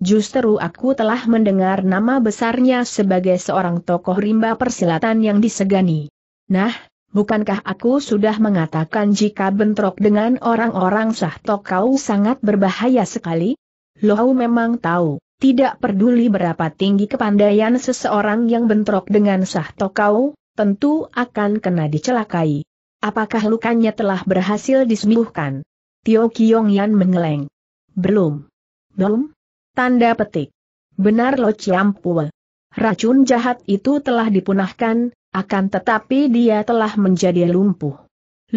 Justru aku telah mendengar nama besarnya sebagai seorang tokoh rimba persilatan yang disegani. Nah, bukankah aku sudah mengatakan jika bentrok dengan orang-orang sah kau sangat berbahaya sekali? Lohau memang tahu. Tidak peduli berapa tinggi kepandaian seseorang yang bentrok dengan sah tokau, tentu akan kena dicelakai. Apakah lukanya telah berhasil disembuhkan? Tio Yan mengeleng. Belum. Belum? Tanda petik. Benar Lo Chiampue. Racun jahat itu telah dipunahkan, akan tetapi dia telah menjadi lumpuh.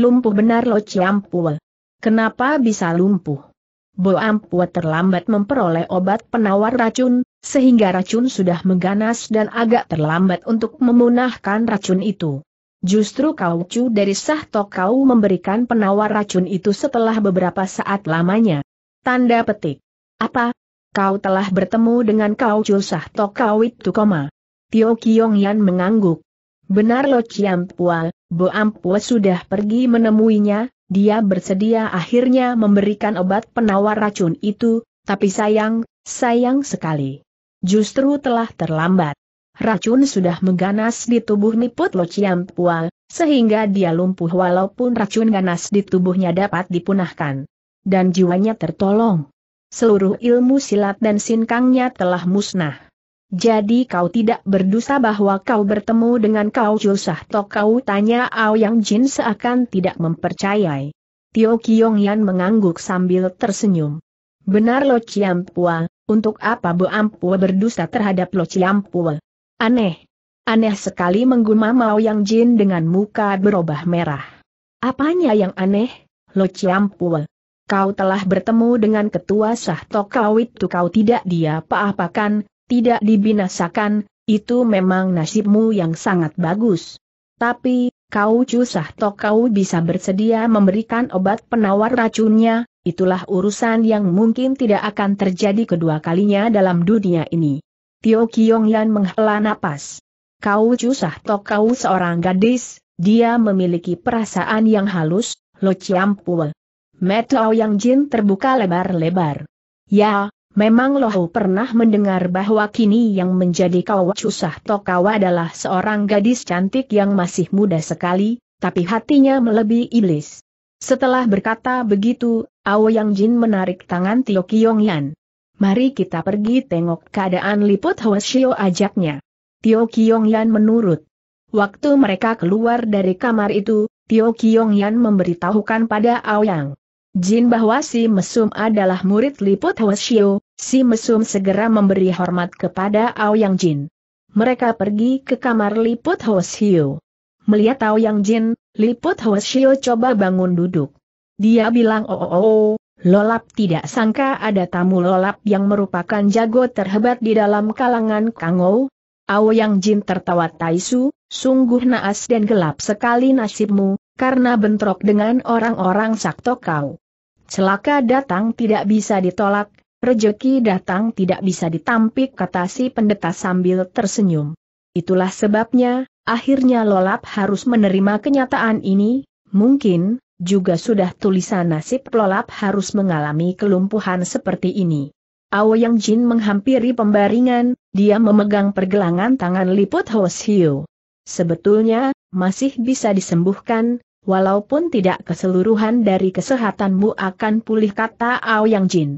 Lumpuh benar Lo Chiampue. Kenapa bisa lumpuh? Boampua terlambat memperoleh obat penawar racun, sehingga racun sudah mengganas dan agak terlambat untuk memunahkan racun itu. Justru Kau Chu dari Sah Tok Kau memberikan penawar racun itu setelah beberapa saat lamanya. Tanda petik. Apa? Kau telah bertemu dengan Kau Chu Sah Tok Kau itu koma. Tio Kiong Yan mengangguk. Benar Lo Ciampua, Bo Ampua sudah pergi menemuinya, dia bersedia akhirnya memberikan obat penawar racun itu, tapi sayang, sayang sekali. Justru telah terlambat. Racun sudah mengganas di tubuh Niput Lo Pua, sehingga dia lumpuh walaupun racun ganas di tubuhnya dapat dipunahkan. Dan jiwanya tertolong. Seluruh ilmu silat dan sinkangnya telah musnah. Jadi kau tidak berdosa bahwa kau bertemu dengan kau Chulsah Tok kau tanya Ao Yang Jin seakan tidak mempercayai. Tio Kiong Yan mengangguk sambil tersenyum. Benar Lo Pua, untuk apa Bu Ampua berdosa terhadap Lo Pua? Aneh. Aneh sekali menggumam Ao Yang Jin dengan muka berubah merah. Apanya yang aneh, Lo Pua? Kau telah bertemu dengan ketua Sah Tok kau itu kau tidak dia apa-apakan, tidak dibinasakan, itu memang nasibmu yang sangat bagus. Tapi, kau susah toh kau bisa bersedia memberikan obat penawar racunnya, itulah urusan yang mungkin tidak akan terjadi kedua kalinya dalam dunia ini. Tio Yan menghela napas. Kau susah toh kau seorang gadis, dia memiliki perasaan yang halus, lo ciampul. Mata Yang Jin terbuka lebar-lebar. Ya, Memang Lohu pernah mendengar bahwa kini yang menjadi kawat susah Tokawa adalah seorang gadis cantik yang masih muda sekali, tapi hatinya melebihi iblis. Setelah berkata begitu, Ao Yang Jin menarik tangan Tio Yan. Mari kita pergi tengok keadaan liput Hwasyo ajaknya. Tio Yan menurut. Waktu mereka keluar dari kamar itu, Tio Yan memberitahukan pada Ao Yang. Jin bahwa si Mesum adalah murid Liput Hwasyo, si Mesum segera memberi hormat kepada Aoyang Jin. Mereka pergi ke kamar Liput Hwasyo. Melihat Aoyang Jin, Liput Hwasyo coba bangun duduk. Dia bilang oh, oh, oh, Lolap tidak sangka ada tamu Lolap yang merupakan jago terhebat di dalam kalangan Kangou. Aoyang Jin tertawa taisu, sungguh naas dan gelap sekali nasibmu, karena bentrok dengan orang-orang sakto kau. Celaka datang tidak bisa ditolak, rejeki datang tidak bisa ditampik kata si pendeta sambil tersenyum. Itulah sebabnya, akhirnya Lolap harus menerima kenyataan ini, mungkin, juga sudah tulisan nasib Lolap harus mengalami kelumpuhan seperti ini. Yang Jin menghampiri pembaringan, dia memegang pergelangan tangan liput Ho Hiu. Sebetulnya, masih bisa disembuhkan, walaupun tidak keseluruhan dari kesehatanmu akan pulih kata Ao Yang Jin.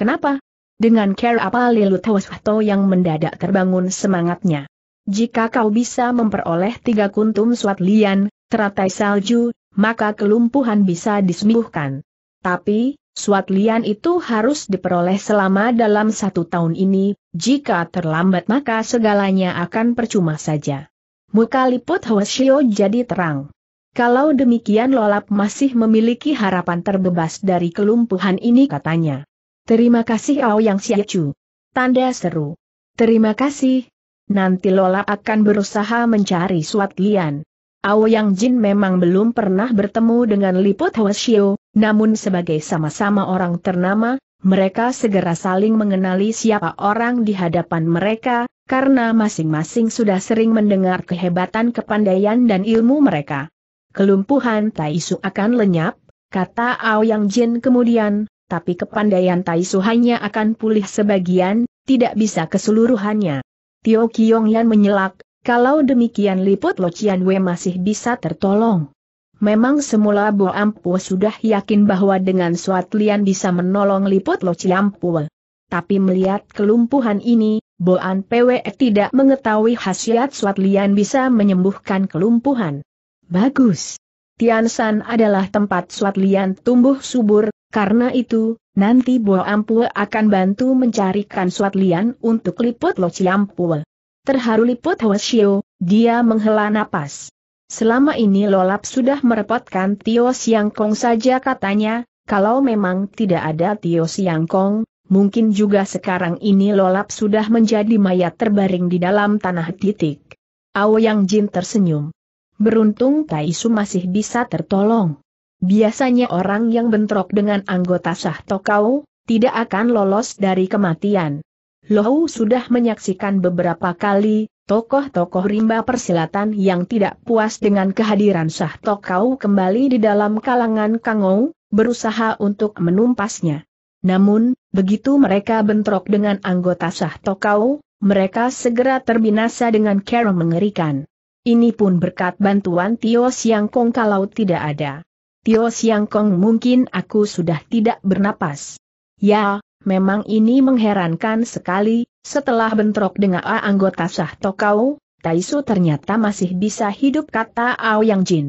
Kenapa? Dengan care apa Lilut Tawaswato yang mendadak terbangun semangatnya. Jika kau bisa memperoleh tiga kuntum suat lian, teratai salju, maka kelumpuhan bisa disembuhkan. Tapi, Suat lian itu harus diperoleh selama dalam satu tahun ini, jika terlambat maka segalanya akan percuma saja. Muka liput Hwasyo jadi terang. Kalau demikian Lolap masih memiliki harapan terbebas dari kelumpuhan ini katanya. Terima kasih Ao Yang Siacu. Tanda seru. Terima kasih. Nanti Lolap akan berusaha mencari Suat Lian. Ao Yang Jin memang belum pernah bertemu dengan Liput Hoshio, namun sebagai sama-sama orang ternama, mereka segera saling mengenali siapa orang di hadapan mereka, karena masing-masing sudah sering mendengar kehebatan kepandaian dan ilmu mereka kelumpuhan Taisu akan lenyap, kata Ao Yang Jin kemudian, tapi kepandaian Taisu hanya akan pulih sebagian, tidak bisa keseluruhannya. Tio Yan menyelak, kalau demikian Liput Lo Cian Wei masih bisa tertolong. Memang semula Bo Ampu sudah yakin bahwa dengan Suat Lian bisa menolong Liput Lo Ciampua. Tapi melihat kelumpuhan ini, Boan PWE tidak mengetahui khasiat Suat Lian bisa menyembuhkan kelumpuhan. Bagus. Tian Tiansan adalah tempat Suat Lian tumbuh subur, karena itu, nanti Bo Ampul akan bantu mencarikan Suat Lian untuk liput Lo Ciampul. Terharu liput Hwasio, dia menghela napas. Selama ini Lolap sudah merepotkan Tio Siang Kong saja katanya, kalau memang tidak ada Tio Siang Kong, mungkin juga sekarang ini Lolap sudah menjadi mayat terbaring di dalam tanah titik. Ao Yang Jin tersenyum. Beruntung Taisu masih bisa tertolong. Biasanya orang yang bentrok dengan anggota sah Tokau, tidak akan lolos dari kematian. Lohu sudah menyaksikan beberapa kali, tokoh-tokoh rimba persilatan yang tidak puas dengan kehadiran sah Tokau kembali di dalam kalangan Kangou, berusaha untuk menumpasnya. Namun, begitu mereka bentrok dengan anggota sah Tokau, mereka segera terbinasa dengan cara mengerikan. Ini pun berkat bantuan Tio Siang Kong kalau tidak ada. Tio Siang Kong mungkin aku sudah tidak bernapas. Ya, memang ini mengherankan sekali, setelah bentrok dengan A anggota Sah Tokau, Taisu ternyata masih bisa hidup kata Ao Yang Jin.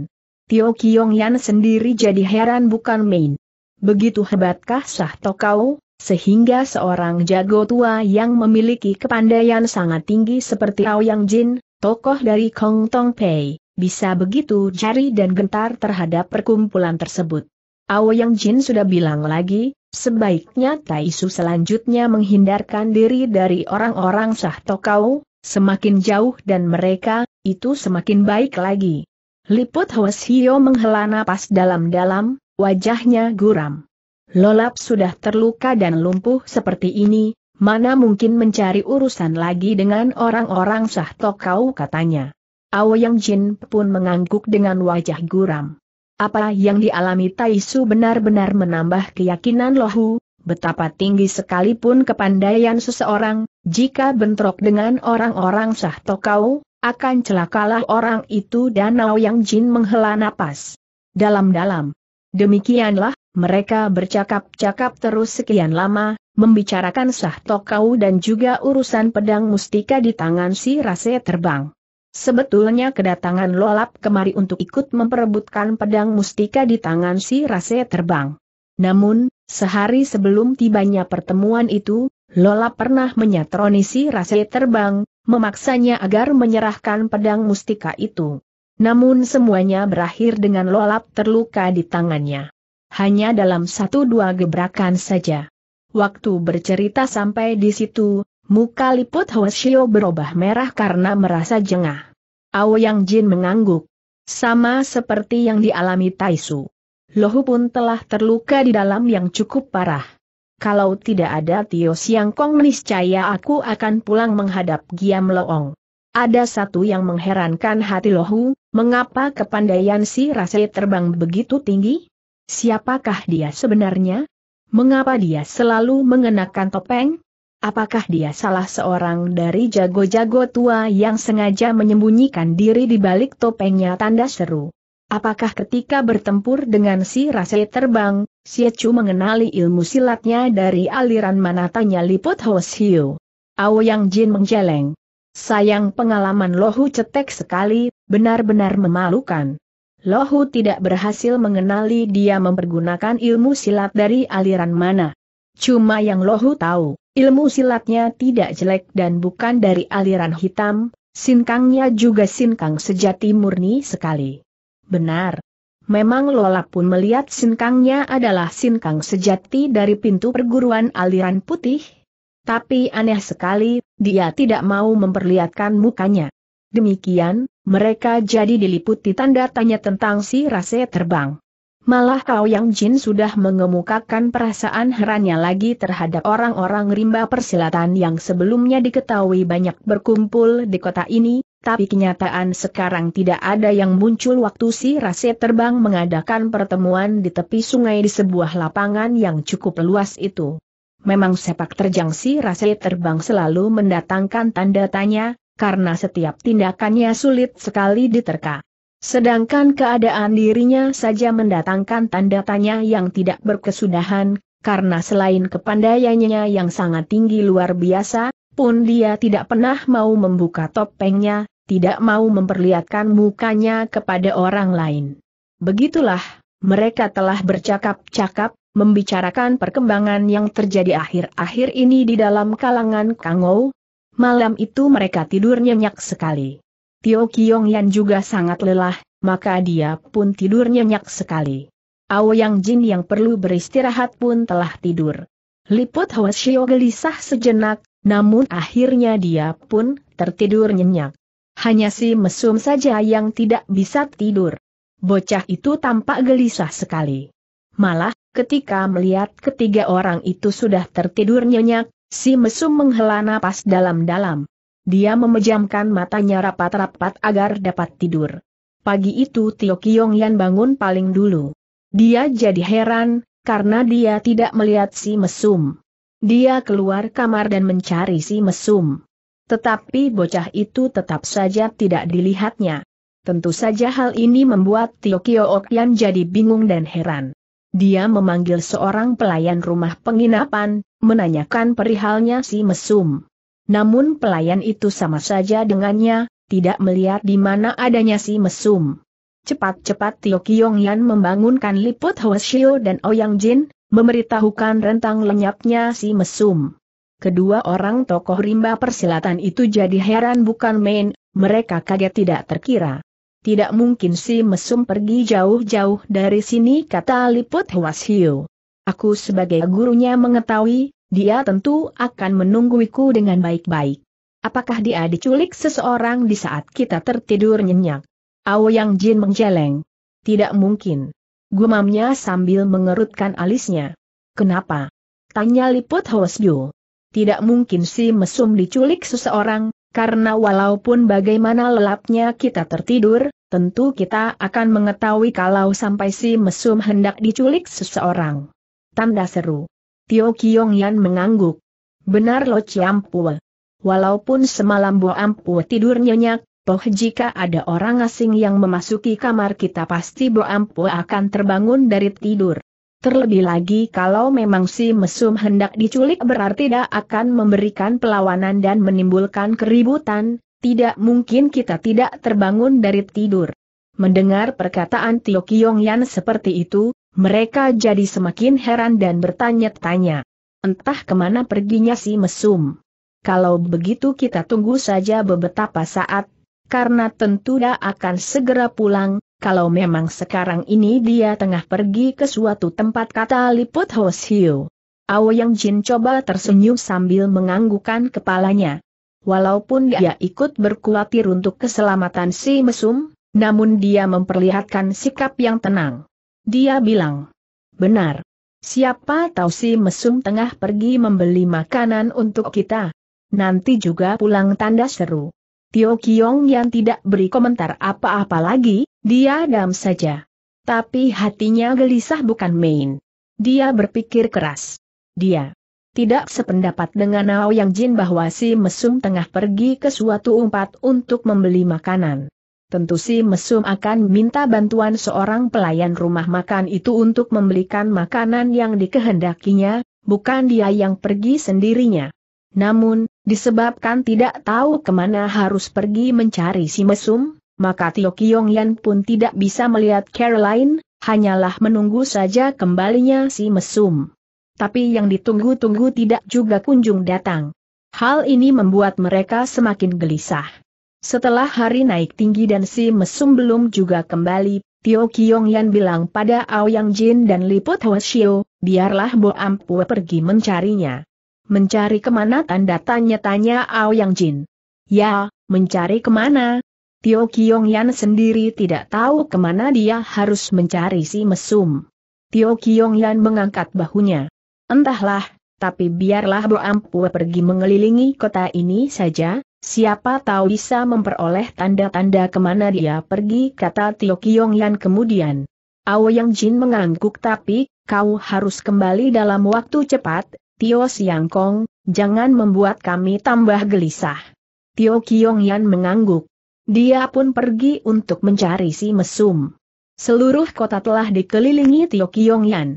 Tio Kiong Yan sendiri jadi heran bukan main. Begitu hebatkah Sah Tokau, sehingga seorang jago tua yang memiliki kepandaian sangat tinggi seperti Ao Yang Jin, tokoh dari Kong Tong Pei, bisa begitu jari dan gentar terhadap perkumpulan tersebut. Yang Jin sudah bilang lagi, sebaiknya Tai Su selanjutnya menghindarkan diri dari orang-orang sah Tokau, semakin jauh dan mereka, itu semakin baik lagi. Liput Hwas Hio menghela napas dalam-dalam, wajahnya guram. Lolap sudah terluka dan lumpuh seperti ini, mana mungkin mencari urusan lagi dengan orang-orang sah tokau katanya. Aoyang Jin pun mengangguk dengan wajah guram. Apa yang dialami Taisu benar-benar menambah keyakinan Lohu, betapa tinggi sekalipun kepandaian seseorang, jika bentrok dengan orang-orang sah tokau, akan celakalah orang itu dan Aoyang Jin menghela napas. Dalam-dalam. Demikianlah, mereka bercakap-cakap terus sekian lama, membicarakan sah tokau dan juga urusan pedang mustika di tangan si Rase terbang. Sebetulnya kedatangan Lolap kemari untuk ikut memperebutkan pedang mustika di tangan si Rase terbang. Namun, sehari sebelum tibanya pertemuan itu, lolap pernah menyatroni si Rase terbang, memaksanya agar menyerahkan pedang mustika itu. Namun semuanya berakhir dengan Lolap terluka di tangannya hanya dalam satu dua gebrakan saja. Waktu bercerita sampai di situ, muka liput Hwasyo berubah merah karena merasa jengah. Yang Jin mengangguk. Sama seperti yang dialami Taisu. Lohu pun telah terluka di dalam yang cukup parah. Kalau tidak ada Tio Siang Kong niscaya aku akan pulang menghadap Giam Loong. Ada satu yang mengherankan hati Lohu, mengapa kepandaian si Rase terbang begitu tinggi? Siapakah dia sebenarnya? Mengapa dia selalu mengenakan topeng? Apakah dia salah seorang dari jago-jago tua yang sengaja menyembunyikan diri di balik topengnya tanda seru? Apakah ketika bertempur dengan si Rase terbang, Si Chu mengenali ilmu silatnya dari aliran mana tanya liput Ao Yang Jin menjeleng. Sayang pengalaman Lohu cetek sekali, benar-benar memalukan. Lohu tidak berhasil mengenali dia mempergunakan ilmu silat dari aliran mana. Cuma yang Lohu tahu, ilmu silatnya tidak jelek dan bukan dari aliran hitam, sinkangnya juga sinkang sejati murni sekali. Benar. Memang Lola pun melihat sinkangnya adalah sinkang sejati dari pintu perguruan aliran putih, tapi aneh sekali, dia tidak mau memperlihatkan mukanya. Demikian, mereka jadi diliputi tanda tanya tentang si rase terbang. Malah Kau Yang Jin sudah mengemukakan perasaan herannya lagi terhadap orang-orang rimba persilatan yang sebelumnya diketahui banyak berkumpul di kota ini, tapi kenyataan sekarang tidak ada yang muncul waktu si rase terbang mengadakan pertemuan di tepi sungai di sebuah lapangan yang cukup luas itu. Memang sepak terjang si rase terbang selalu mendatangkan tanda tanya, karena setiap tindakannya sulit sekali diterka. Sedangkan keadaan dirinya saja mendatangkan tanda tanya yang tidak berkesudahan, karena selain kepandaiannya yang sangat tinggi luar biasa, pun dia tidak pernah mau membuka topengnya, tidak mau memperlihatkan mukanya kepada orang lain. Begitulah, mereka telah bercakap-cakap, membicarakan perkembangan yang terjadi akhir-akhir ini di dalam kalangan Kangou, Malam itu mereka tidur nyenyak sekali. Tio Kiong Yan juga sangat lelah, maka dia pun tidur nyenyak sekali. Ao Yang Jin yang perlu beristirahat pun telah tidur. Liput Hwa Shio gelisah sejenak, namun akhirnya dia pun tertidur nyenyak. Hanya si mesum saja yang tidak bisa tidur. Bocah itu tampak gelisah sekali. Malah, ketika melihat ketiga orang itu sudah tertidur nyenyak, Si mesum menghela napas dalam-dalam. Dia memejamkan matanya rapat-rapat agar dapat tidur. Pagi itu Tio Kiong Yan bangun paling dulu. Dia jadi heran, karena dia tidak melihat si mesum. Dia keluar kamar dan mencari si mesum. Tetapi bocah itu tetap saja tidak dilihatnya. Tentu saja hal ini membuat Tio Yan jadi bingung dan heran. Dia memanggil seorang pelayan rumah penginapan, menanyakan perihalnya si mesum. Namun pelayan itu sama saja dengannya, tidak melihat di mana adanya si mesum. Cepat-cepat Tio Yan membangunkan Liput Hoshio dan Oyang oh Jin, memberitahukan rentang lenyapnya si mesum. Kedua orang tokoh rimba persilatan itu jadi heran bukan main, mereka kaget tidak terkira. Tidak mungkin si mesum pergi jauh-jauh dari sini kata Liput Hwashiu. Aku sebagai gurunya mengetahui, dia tentu akan menungguiku dengan baik-baik. Apakah dia diculik seseorang di saat kita tertidur nyenyak? Yang Jin menjeleng. Tidak mungkin. Gumamnya sambil mengerutkan alisnya. Kenapa? Tanya Liput Hwasyu. Tidak mungkin si mesum diculik seseorang, karena walaupun bagaimana lelapnya kita tertidur, tentu kita akan mengetahui kalau sampai si mesum hendak diculik seseorang. Tanda seru. Tio Kiong Yan mengangguk. Benar Lo Ciampu. Walaupun semalam Bo Ampu tidur nyenyak, toh jika ada orang asing yang memasuki kamar kita pasti Bo Ampu akan terbangun dari tidur. Terlebih lagi kalau memang si mesum hendak diculik berarti dia akan memberikan pelawanan dan menimbulkan keributan, tidak mungkin kita tidak terbangun dari tidur. Mendengar perkataan Tio Kiong Yan seperti itu, mereka jadi semakin heran dan bertanya-tanya. Entah kemana perginya si mesum. Kalau begitu kita tunggu saja beberapa saat, karena tentu dia akan segera pulang, kalau memang sekarang ini dia tengah pergi ke suatu tempat kata liput Hoshiu. Yang Jin coba tersenyum sambil menganggukan kepalanya. Walaupun dia ikut berkuatir untuk keselamatan si mesum, namun dia memperlihatkan sikap yang tenang. Dia bilang, benar. Siapa tahu si mesum tengah pergi membeli makanan untuk kita. Nanti juga pulang tanda seru. Tio Kiong yang tidak beri komentar apa-apa lagi, dia dam saja. Tapi hatinya gelisah bukan main. Dia berpikir keras. Dia tidak sependapat dengan Nao Yang Jin bahwa si mesum tengah pergi ke suatu umpat untuk membeli makanan. Tentu si mesum akan minta bantuan seorang pelayan rumah makan itu untuk membelikan makanan yang dikehendakinya, bukan dia yang pergi sendirinya. Namun, disebabkan tidak tahu kemana harus pergi mencari si mesum, maka Tio Kiong Yan pun tidak bisa melihat Caroline, hanyalah menunggu saja kembalinya si mesum. Tapi yang ditunggu-tunggu tidak juga kunjung datang. Hal ini membuat mereka semakin gelisah. Setelah hari naik tinggi dan si mesum belum juga kembali, Tio Kiong Yan bilang pada Aoyang Jin dan Liput Hoshio, biarlah Bo Ampue pergi mencarinya. Mencari kemana tanda tanya-tanya Aoyang Jin. Ya, mencari kemana? Tio Kiong Yan sendiri tidak tahu kemana dia harus mencari si mesum. Tio Kiong Yan mengangkat bahunya. Entahlah, tapi biarlah Bo Ampue pergi mengelilingi kota ini saja, Siapa tahu bisa memperoleh tanda-tanda kemana dia pergi kata Tio Kiong Yan kemudian. Yang Jin mengangguk tapi, kau harus kembali dalam waktu cepat, Tio Siang Kong, jangan membuat kami tambah gelisah. Tio Kiong Yan mengangguk. Dia pun pergi untuk mencari si mesum. Seluruh kota telah dikelilingi Tio Kiong Yan.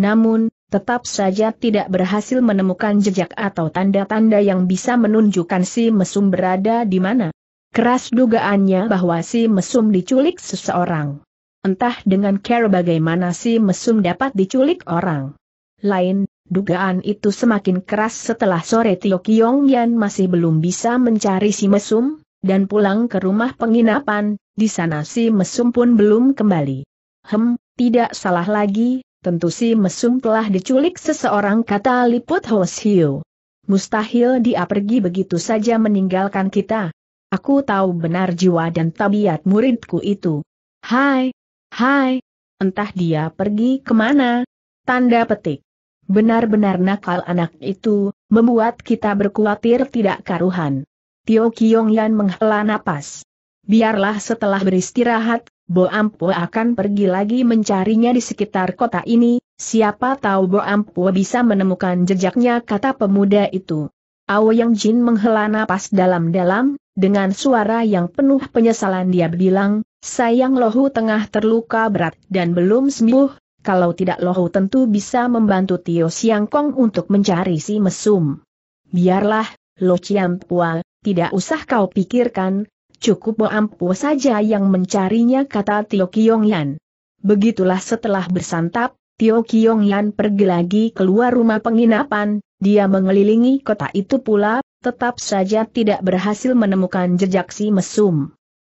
Namun, tetap saja tidak berhasil menemukan jejak atau tanda-tanda yang bisa menunjukkan si mesum berada di mana. Keras dugaannya bahwa si mesum diculik seseorang. Entah dengan care bagaimana si mesum dapat diculik orang. Lain, dugaan itu semakin keras setelah sore Tio Kiong Yan masih belum bisa mencari si mesum, dan pulang ke rumah penginapan, di sana si mesum pun belum kembali. Hem, tidak salah lagi, Tentu si mesum telah diculik seseorang kata Liput Hiu. Mustahil dia pergi begitu saja meninggalkan kita. Aku tahu benar jiwa dan tabiat muridku itu. Hai, hai, entah dia pergi kemana. Tanda petik. Benar-benar nakal anak itu, membuat kita berkhawatir tidak karuhan. Tio Kyong Yan menghela napas. Biarlah setelah beristirahat, Bo Ampo akan pergi lagi mencarinya di sekitar kota ini, siapa tahu Bo Ampo bisa menemukan jejaknya kata pemuda itu. Yang Jin menghela napas dalam-dalam, dengan suara yang penuh penyesalan dia bilang, sayang Lohu tengah terluka berat dan belum sembuh, kalau tidak Lohu tentu bisa membantu Tio Siang Kong untuk mencari si mesum. Biarlah, Lo Pua, tidak usah kau pikirkan, cukup Boampu saja yang mencarinya kata Tio Yan. Begitulah setelah bersantap, Tio Yan pergi lagi keluar rumah penginapan, dia mengelilingi kota itu pula, tetap saja tidak berhasil menemukan jejak si mesum.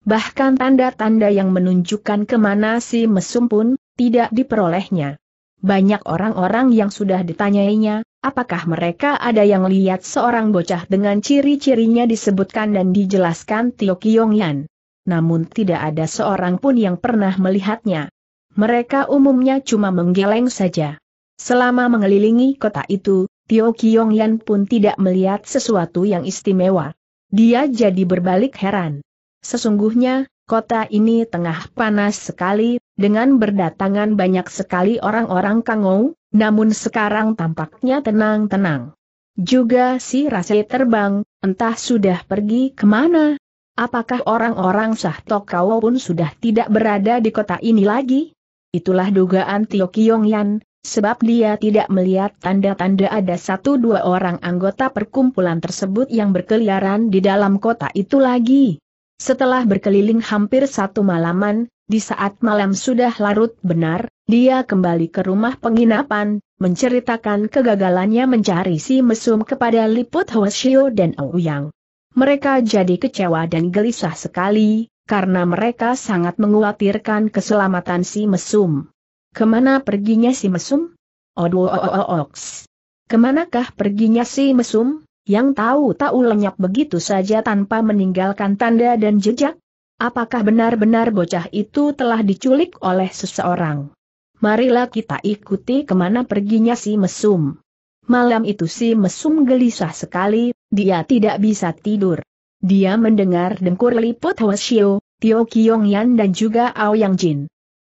Bahkan tanda-tanda yang menunjukkan kemana si mesum pun, tidak diperolehnya. Banyak orang-orang yang sudah ditanyainya, apakah mereka ada yang lihat seorang bocah dengan ciri-cirinya disebutkan dan dijelaskan Tio Yan. Namun tidak ada seorang pun yang pernah melihatnya. Mereka umumnya cuma menggeleng saja. Selama mengelilingi kota itu, Tio Yan pun tidak melihat sesuatu yang istimewa. Dia jadi berbalik heran. Sesungguhnya, kota ini tengah panas sekali, dengan berdatangan banyak sekali orang-orang kangou, namun sekarang tampaknya tenang-tenang. Juga si Rase terbang, entah sudah pergi kemana. Apakah orang-orang Sahtokau pun sudah tidak berada di kota ini lagi? Itulah dugaan Tio Yan, sebab dia tidak melihat tanda-tanda ada satu dua orang anggota perkumpulan tersebut yang berkeliaran di dalam kota itu lagi. Setelah berkeliling hampir satu malaman, di saat malam sudah larut benar, dia kembali ke rumah penginapan, menceritakan kegagalannya mencari si mesum kepada Liput Hoshio dan Ouyang. Mereka jadi kecewa dan gelisah sekali, karena mereka sangat mengkhawatirkan keselamatan si mesum. Kemana perginya si mesum? Oduh, ox. Kemanakah perginya si mesum, yang tahu-tahu lenyap begitu saja tanpa meninggalkan tanda dan jejak? Apakah benar-benar bocah itu telah diculik oleh seseorang? Marilah kita ikuti kemana perginya si mesum. Malam itu si mesum gelisah sekali, dia tidak bisa tidur. Dia mendengar dengkur liput Hwasyo, Tio Kyongyan dan juga Aoyang Jin.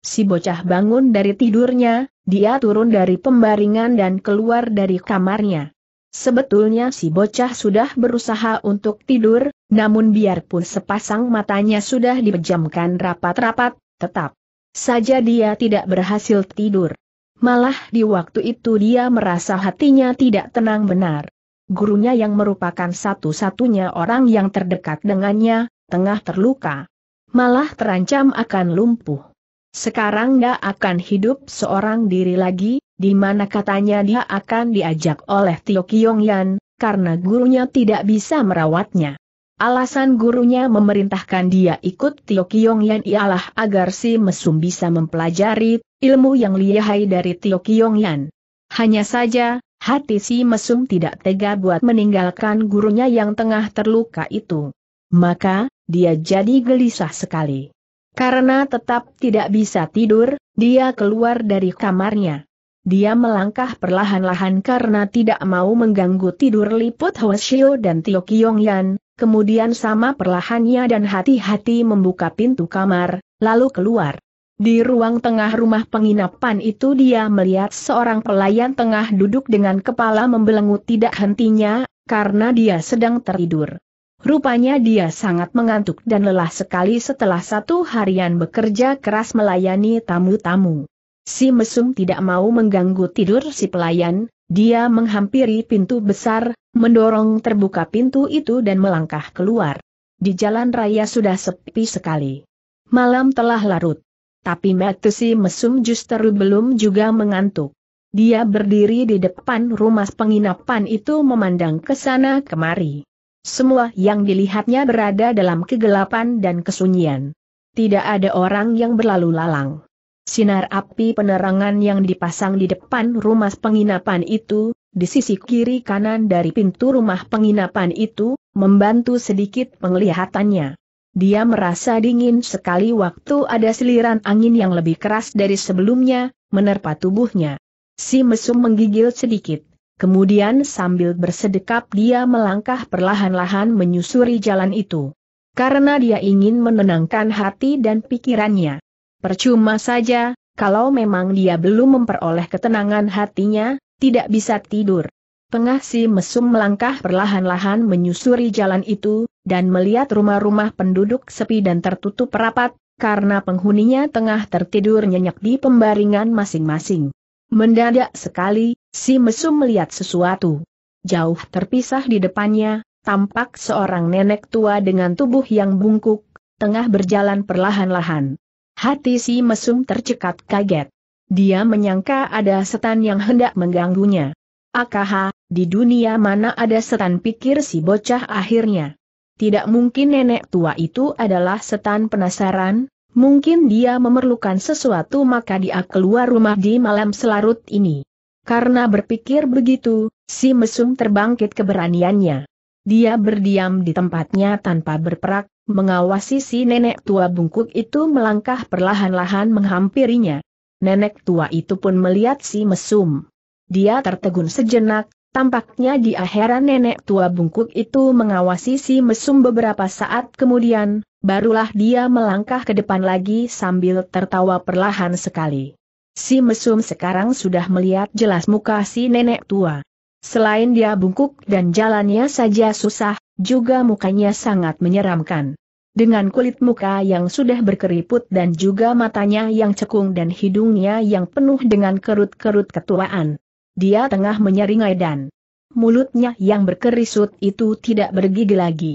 Si bocah bangun dari tidurnya, dia turun dari pembaringan dan keluar dari kamarnya. Sebetulnya si bocah sudah berusaha untuk tidur, namun biarpun sepasang matanya sudah dipejamkan rapat-rapat, tetap saja dia tidak berhasil tidur. Malah di waktu itu dia merasa hatinya tidak tenang benar. Gurunya yang merupakan satu-satunya orang yang terdekat dengannya, tengah terluka. Malah terancam akan lumpuh. Sekarang dia akan hidup seorang diri lagi, di mana katanya dia akan diajak oleh Tio Yan karena gurunya tidak bisa merawatnya. Alasan gurunya memerintahkan dia ikut Tio Yan ialah agar si mesum bisa mempelajari ilmu yang lihai dari Tio Yan. Hanya saja, hati si mesum tidak tega buat meninggalkan gurunya yang tengah terluka itu. Maka, dia jadi gelisah sekali. Karena tetap tidak bisa tidur, dia keluar dari kamarnya. Dia melangkah perlahan-lahan karena tidak mau mengganggu tidur liput Hoshio dan Tio Yan, kemudian sama perlahannya dan hati-hati membuka pintu kamar, lalu keluar. Di ruang tengah rumah penginapan itu dia melihat seorang pelayan tengah duduk dengan kepala membelenggu tidak hentinya, karena dia sedang tertidur. Rupanya dia sangat mengantuk dan lelah sekali setelah satu harian bekerja keras melayani tamu-tamu. Si mesum tidak mau mengganggu tidur si pelayan, dia menghampiri pintu besar, mendorong terbuka pintu itu dan melangkah keluar. Di jalan raya sudah sepi sekali. Malam telah larut. Tapi mata si mesum justru belum juga mengantuk. Dia berdiri di depan rumah penginapan itu memandang ke sana kemari. Semua yang dilihatnya berada dalam kegelapan dan kesunyian. Tidak ada orang yang berlalu lalang. Sinar api penerangan yang dipasang di depan rumah penginapan itu, di sisi kiri kanan dari pintu rumah penginapan itu, membantu sedikit penglihatannya. Dia merasa dingin sekali waktu ada seliran angin yang lebih keras dari sebelumnya, menerpa tubuhnya. Si mesum menggigil sedikit. Kemudian sambil bersedekap dia melangkah perlahan-lahan menyusuri jalan itu. Karena dia ingin menenangkan hati dan pikirannya. Percuma saja, kalau memang dia belum memperoleh ketenangan hatinya, tidak bisa tidur. Pengasih mesum melangkah perlahan-lahan menyusuri jalan itu, dan melihat rumah-rumah penduduk sepi dan tertutup rapat, karena penghuninya tengah tertidur nyenyak di pembaringan masing-masing. Mendadak sekali, si mesum melihat sesuatu. Jauh terpisah di depannya, tampak seorang nenek tua dengan tubuh yang bungkuk, tengah berjalan perlahan-lahan. Hati si mesum tercekat kaget. Dia menyangka ada setan yang hendak mengganggunya. Akaha, di dunia mana ada setan pikir si bocah akhirnya. Tidak mungkin nenek tua itu adalah setan penasaran, mungkin dia memerlukan sesuatu maka dia keluar rumah di malam selarut ini. Karena berpikir begitu, si mesum terbangkit keberaniannya. Dia berdiam di tempatnya tanpa berperak, mengawasi si nenek tua bungkuk itu melangkah perlahan-lahan menghampirinya. Nenek tua itu pun melihat si mesum. Dia tertegun sejenak, tampaknya di akhiran nenek tua bungkuk itu mengawasi si mesum beberapa saat kemudian, barulah dia melangkah ke depan lagi sambil tertawa perlahan sekali. Si mesum sekarang sudah melihat jelas muka si nenek tua. Selain dia bungkuk dan jalannya saja susah, juga mukanya sangat menyeramkan. Dengan kulit muka yang sudah berkeriput dan juga matanya yang cekung dan hidungnya yang penuh dengan kerut-kerut ketuaan. Dia tengah menyeringai dan mulutnya yang berkerisut itu tidak bergigi lagi.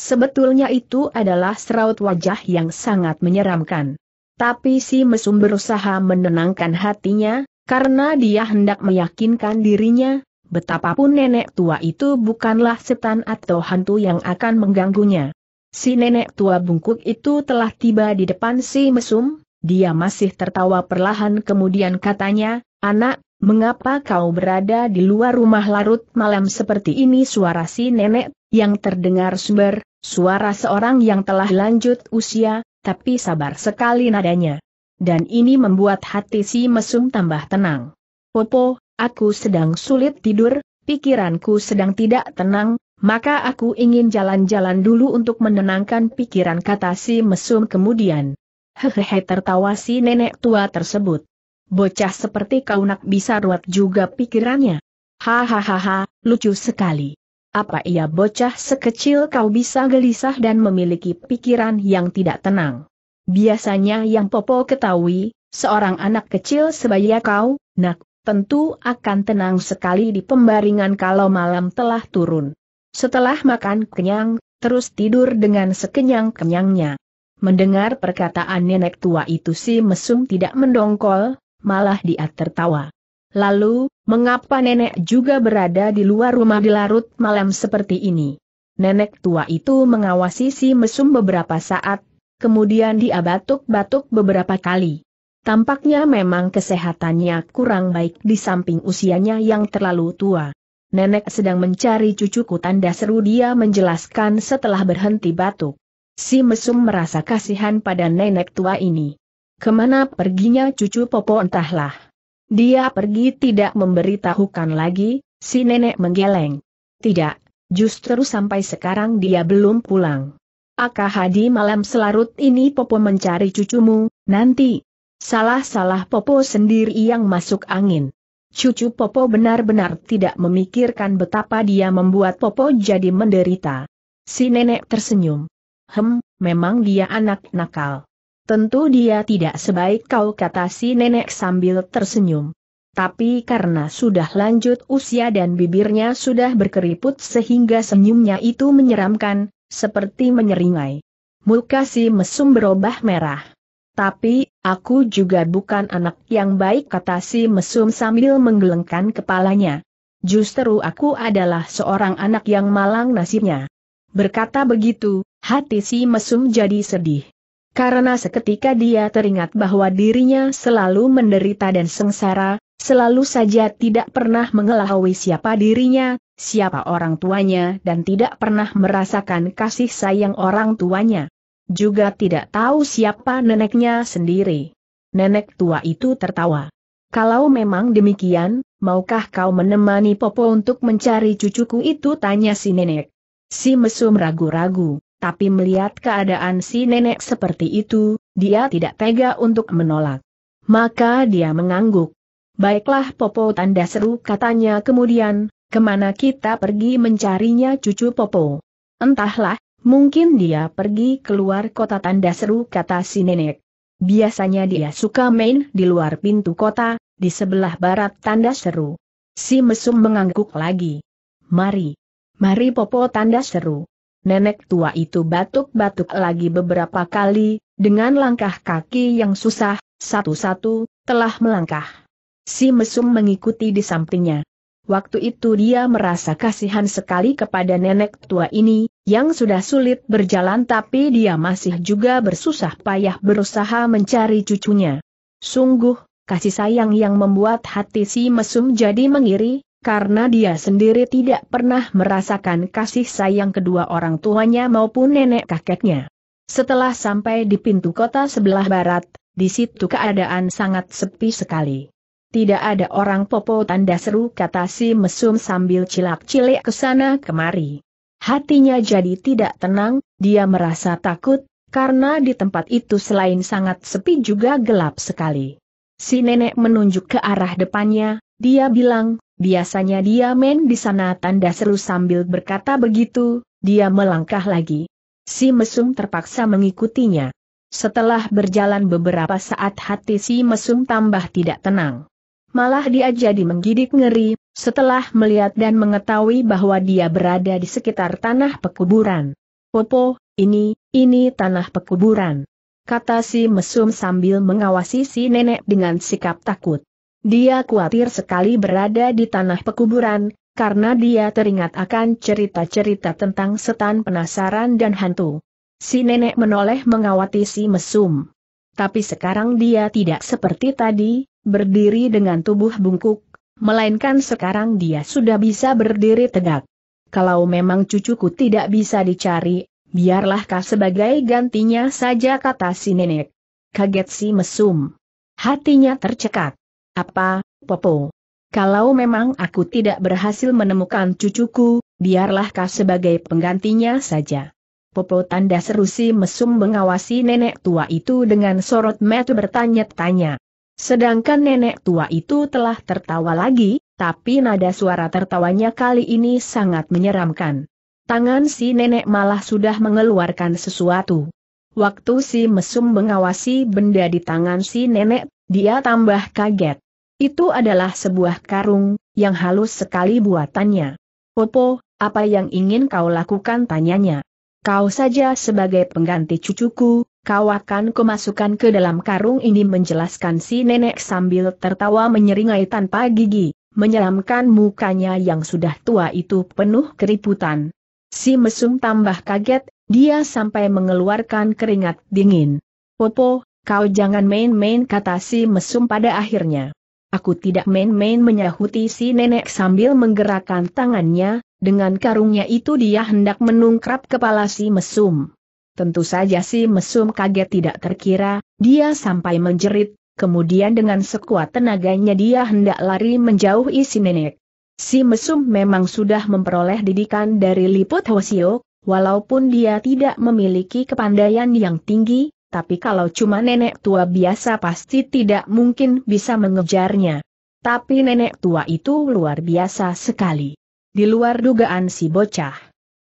Sebetulnya itu adalah seraut wajah yang sangat menyeramkan. Tapi si mesum berusaha menenangkan hatinya, karena dia hendak meyakinkan dirinya, Betapapun nenek tua itu bukanlah setan atau hantu yang akan mengganggunya. Si nenek tua bungkuk itu telah tiba di depan si mesum, dia masih tertawa perlahan kemudian katanya, anak, mengapa kau berada di luar rumah larut malam seperti ini suara si nenek, yang terdengar sumber, suara seorang yang telah lanjut usia, tapi sabar sekali nadanya. Dan ini membuat hati si mesum tambah tenang. Popo, aku sedang sulit tidur, pikiranku sedang tidak tenang, maka aku ingin jalan-jalan dulu untuk menenangkan pikiran kata si mesum kemudian. Hehehe tertawa si nenek tua tersebut. Bocah seperti kau nak bisa ruat juga pikirannya. Hahaha, lucu sekali. Apa ia bocah sekecil kau bisa gelisah dan memiliki pikiran yang tidak tenang? Biasanya yang Popo ketahui, seorang anak kecil sebaya kau, nak, tentu akan tenang sekali di pembaringan kalau malam telah turun. Setelah makan kenyang, terus tidur dengan sekenyang-kenyangnya. Mendengar perkataan nenek tua itu si mesum tidak mendongkol, malah dia tertawa. Lalu, mengapa nenek juga berada di luar rumah di larut malam seperti ini? Nenek tua itu mengawasi si mesum beberapa saat, kemudian dia batuk-batuk beberapa kali. Tampaknya memang kesehatannya kurang baik di samping usianya yang terlalu tua. Nenek sedang mencari cucuku tanda seru dia menjelaskan setelah berhenti batuk. Si mesum merasa kasihan pada nenek tua ini. Kemana perginya cucu Popo entahlah. Dia pergi tidak memberitahukan lagi, si nenek menggeleng. Tidak, justru sampai sekarang dia belum pulang. Akah Hadi malam selarut ini Popo mencari cucumu, nanti, Salah-salah Popo sendiri yang masuk angin. Cucu Popo benar-benar tidak memikirkan betapa dia membuat Popo jadi menderita. Si nenek tersenyum. Hem, memang dia anak nakal. Tentu dia tidak sebaik kau kata si nenek sambil tersenyum. Tapi karena sudah lanjut usia dan bibirnya sudah berkeriput sehingga senyumnya itu menyeramkan, seperti menyeringai. Muka si mesum berubah merah. Tapi, aku juga bukan anak yang baik kata si mesum sambil menggelengkan kepalanya. Justru aku adalah seorang anak yang malang nasibnya. Berkata begitu, hati si mesum jadi sedih. Karena seketika dia teringat bahwa dirinya selalu menderita dan sengsara, selalu saja tidak pernah mengelahui siapa dirinya, siapa orang tuanya dan tidak pernah merasakan kasih sayang orang tuanya juga tidak tahu siapa neneknya sendiri. Nenek tua itu tertawa. Kalau memang demikian, maukah kau menemani Popo untuk mencari cucuku itu tanya si nenek. Si mesum ragu-ragu, tapi melihat keadaan si nenek seperti itu, dia tidak tega untuk menolak. Maka dia mengangguk. Baiklah Popo tanda seru katanya kemudian, kemana kita pergi mencarinya cucu Popo. Entahlah, Mungkin dia pergi keluar kota tanda seru kata si nenek. Biasanya dia suka main di luar pintu kota, di sebelah barat tanda seru. Si mesum mengangguk lagi. Mari. Mari popo tanda seru. Nenek tua itu batuk-batuk lagi beberapa kali, dengan langkah kaki yang susah, satu-satu, telah melangkah. Si mesum mengikuti di sampingnya. Waktu itu dia merasa kasihan sekali kepada nenek tua ini, yang sudah sulit berjalan tapi dia masih juga bersusah payah berusaha mencari cucunya. Sungguh, kasih sayang yang membuat hati si mesum jadi mengiri, karena dia sendiri tidak pernah merasakan kasih sayang kedua orang tuanya maupun nenek kakeknya. Setelah sampai di pintu kota sebelah barat, di situ keadaan sangat sepi sekali. Tidak ada orang popo tanda seru kata si mesum sambil cilak-cilik ke sana kemari. Hatinya jadi tidak tenang, dia merasa takut, karena di tempat itu selain sangat sepi juga gelap sekali. Si nenek menunjuk ke arah depannya, dia bilang, biasanya dia main di sana tanda seru sambil berkata begitu, dia melangkah lagi. Si mesum terpaksa mengikutinya. Setelah berjalan beberapa saat hati si mesum tambah tidak tenang. Malah dia jadi menggidik ngeri, setelah melihat dan mengetahui bahwa dia berada di sekitar tanah pekuburan. Popo, ini, ini tanah pekuburan. Kata si mesum sambil mengawasi si nenek dengan sikap takut. Dia khawatir sekali berada di tanah pekuburan, karena dia teringat akan cerita-cerita tentang setan penasaran dan hantu. Si nenek menoleh mengawati si mesum. Tapi sekarang dia tidak seperti tadi, berdiri dengan tubuh bungkuk, melainkan sekarang dia sudah bisa berdiri tegak. Kalau memang cucuku tidak bisa dicari, biarlah kah sebagai gantinya saja kata si nenek. Kaget si mesum. Hatinya tercekat. Apa, Popo? Kalau memang aku tidak berhasil menemukan cucuku, biarlah kah sebagai penggantinya saja. Popo tanda seru si mesum mengawasi nenek tua itu dengan sorot mata bertanya-tanya. Sedangkan nenek tua itu telah tertawa lagi, tapi nada suara tertawanya kali ini sangat menyeramkan. Tangan si nenek malah sudah mengeluarkan sesuatu. Waktu si mesum mengawasi benda di tangan si nenek, dia tambah kaget. Itu adalah sebuah karung, yang halus sekali buatannya. Popo, apa yang ingin kau lakukan tanyanya? Kau saja sebagai pengganti cucuku, kau akan kemasukan ke dalam karung ini menjelaskan si nenek sambil tertawa menyeringai tanpa gigi, menyeramkan mukanya yang sudah tua itu penuh keriputan. Si mesum tambah kaget, dia sampai mengeluarkan keringat dingin. Popo, kau jangan main-main kata si mesum pada akhirnya. Aku tidak main-main menyahuti si nenek sambil menggerakkan tangannya, dengan karungnya itu dia hendak menungkrap kepala si mesum. Tentu saja si mesum kaget tidak terkira, dia sampai menjerit, kemudian dengan sekuat tenaganya dia hendak lari menjauhi si nenek. Si mesum memang sudah memperoleh didikan dari Liput Hosio, walaupun dia tidak memiliki kepandaian yang tinggi, tapi kalau cuma nenek tua biasa pasti tidak mungkin bisa mengejarnya. Tapi nenek tua itu luar biasa sekali. Di luar dugaan si bocah.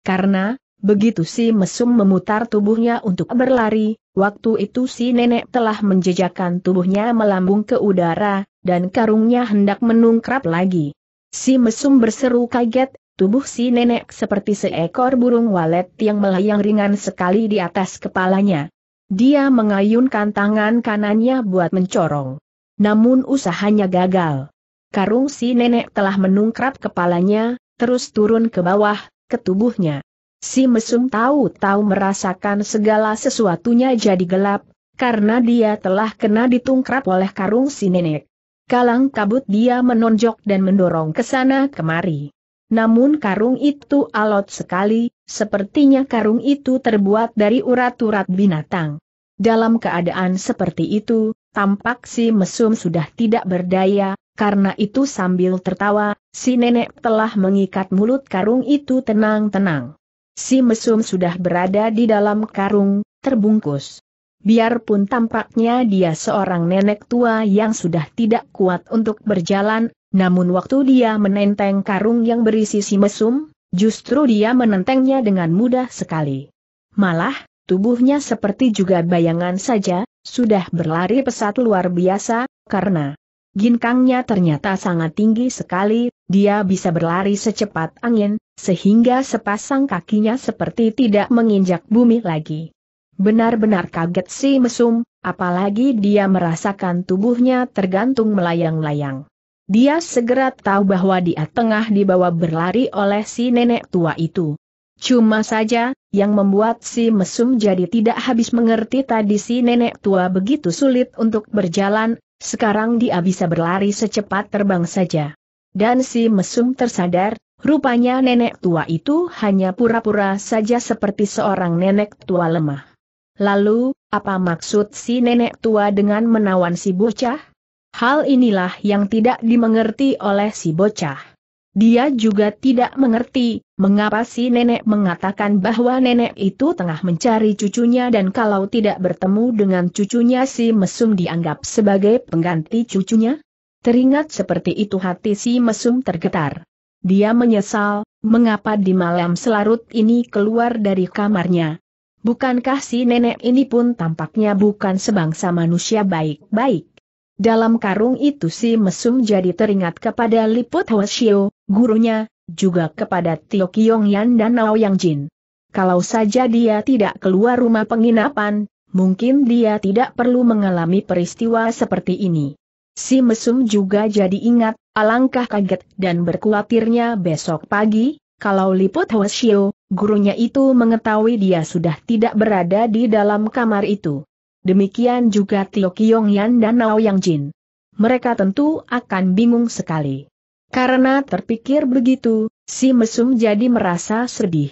Karena, Begitu si mesum memutar tubuhnya untuk berlari, waktu itu si nenek telah menjejakkan tubuhnya melambung ke udara, dan karungnya hendak menungkrap lagi. Si mesum berseru kaget, tubuh si nenek seperti seekor burung walet yang melayang ringan sekali di atas kepalanya. Dia mengayunkan tangan kanannya buat mencorong. Namun usahanya gagal. Karung si nenek telah menungkrap kepalanya, terus turun ke bawah, ke tubuhnya. Si mesum tahu-tahu merasakan segala sesuatunya jadi gelap, karena dia telah kena ditungkrap oleh karung si nenek. Kalang kabut dia menonjok dan mendorong ke sana kemari. Namun karung itu alot sekali, sepertinya karung itu terbuat dari urat-urat binatang. Dalam keadaan seperti itu, tampak si mesum sudah tidak berdaya, karena itu sambil tertawa, si nenek telah mengikat mulut karung itu tenang-tenang. Si mesum sudah berada di dalam karung, terbungkus. Biarpun tampaknya dia seorang nenek tua yang sudah tidak kuat untuk berjalan, namun waktu dia menenteng karung yang berisi si mesum, justru dia menentengnya dengan mudah sekali. Malah, tubuhnya seperti juga bayangan saja, sudah berlari pesat luar biasa, karena ginkangnya ternyata sangat tinggi sekali, dia bisa berlari secepat angin, sehingga sepasang kakinya seperti tidak menginjak bumi lagi. Benar-benar kaget si mesum, apalagi dia merasakan tubuhnya tergantung melayang-layang. Dia segera tahu bahwa dia tengah dibawa berlari oleh si nenek tua itu. Cuma saja, yang membuat si mesum jadi tidak habis mengerti tadi si nenek tua begitu sulit untuk berjalan, sekarang dia bisa berlari secepat terbang saja. Dan si mesum tersadar, rupanya nenek tua itu hanya pura-pura saja seperti seorang nenek tua lemah. Lalu, apa maksud si nenek tua dengan menawan si bocah? Hal inilah yang tidak dimengerti oleh si bocah. Dia juga tidak mengerti, mengapa si nenek mengatakan bahwa nenek itu tengah mencari cucunya dan kalau tidak bertemu dengan cucunya si mesum dianggap sebagai pengganti cucunya? Teringat seperti itu hati si mesum tergetar. Dia menyesal, mengapa di malam selarut ini keluar dari kamarnya. Bukankah si nenek ini pun tampaknya bukan sebangsa manusia baik-baik? Dalam karung itu si mesum jadi teringat kepada Liput Hwasyo, gurunya, juga kepada Tio Kiong Yan dan Nao Yang Jin. Kalau saja dia tidak keluar rumah penginapan, mungkin dia tidak perlu mengalami peristiwa seperti ini. Si mesum juga jadi ingat, alangkah kaget dan berkhawatirnya besok pagi, kalau liput Hoshio, gurunya itu mengetahui dia sudah tidak berada di dalam kamar itu. Demikian juga Tio Kiong Yan dan Nao Yang Jin. Mereka tentu akan bingung sekali. Karena terpikir begitu, si mesum jadi merasa sedih.